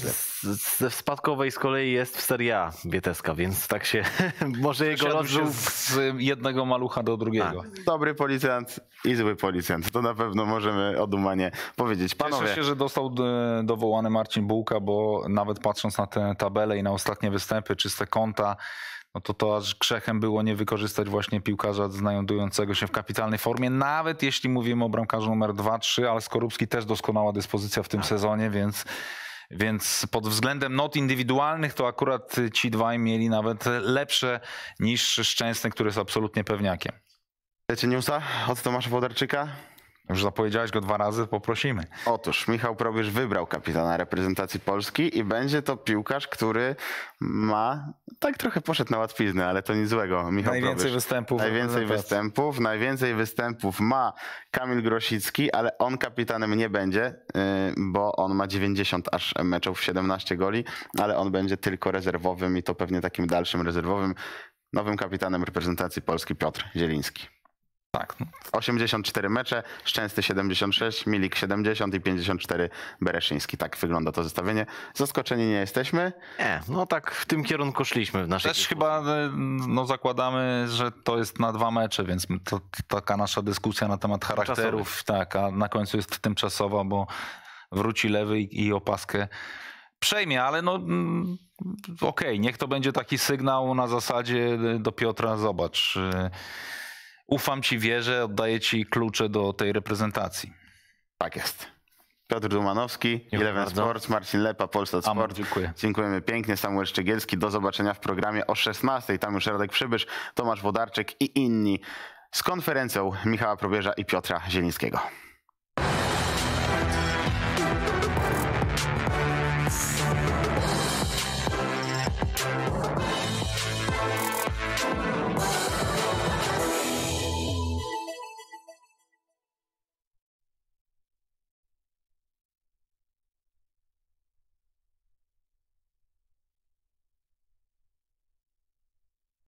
ze spadkowej z kolei jest w Serie A Wieteska, więc tak się... [LAUGHS] może jego los z jednego malucha do drugiego. A, tak. dobry policjant policjant i zły policjant. To na pewno możemy dumanie powiedzieć. Panowie. Cieszę się, że dostał e, dowołany Marcin Bułka, bo nawet patrząc na tę tabelę i na ostatnie występy, czyste konta, no to to aż grzechem było nie wykorzystać właśnie piłkarza znajdującego się w kapitalnej formie, nawet jeśli mówimy o bramkarzu numer 2-3, ale Skorupski też doskonała dyspozycja w tym sezonie, więc, więc pod względem not indywidualnych to akurat ci dwaj mieli nawet lepsze niż Szczęsny, który jest absolutnie pewniakiem. Chcecie newsa od Tomasza Wodarczyka? Już zapowiedziałeś go dwa razy, poprosimy. Otóż Michał Probierz wybrał kapitana reprezentacji Polski i będzie to piłkarz, który ma, tak trochę poszedł na łatwiznę, ale to nic złego. Michał najwięcej Probierz. występów. Najwięcej występów, najwięcej występów ma Kamil Grosicki, ale on kapitanem nie będzie, y, bo on ma 90 aż meczów, 17 goli, ale on będzie tylko rezerwowym i to pewnie takim dalszym rezerwowym. Nowym kapitanem reprezentacji Polski Piotr Zieliński. Tak. 84 mecze, Szczęsny 76, Milik 70 i 54 Bereszyński. Tak wygląda to zestawienie. Zaskoczeni nie jesteśmy? Nie, no tak w tym kierunku szliśmy. W naszej Też dyskusji. chyba y, no, zakładamy, że to jest na dwa mecze, więc to, taka nasza dyskusja na temat charakterów, tak, a na końcu jest tymczasowa, bo wróci lewy i, opaskę przejmie, ale no mm, okej, okay, niech to będzie taki sygnał na zasadzie y, do Piotra, zobacz... Y, ufam ci, wierzę, oddaję ci klucze do tej reprezentacji. Tak jest. Piotr Dumanowski, Dziękuję Eleven Sports, Marcin Lepa, Polsat Sport. Amor, dziękuję. Dziękujemy pięknie, Samuel Szczegielski. Do zobaczenia w programie o 16. Tam już Radek Przybysz, Tomasz Wodarczyk i inni z konferencją Michała Probierza i Piotra Zielińskiego.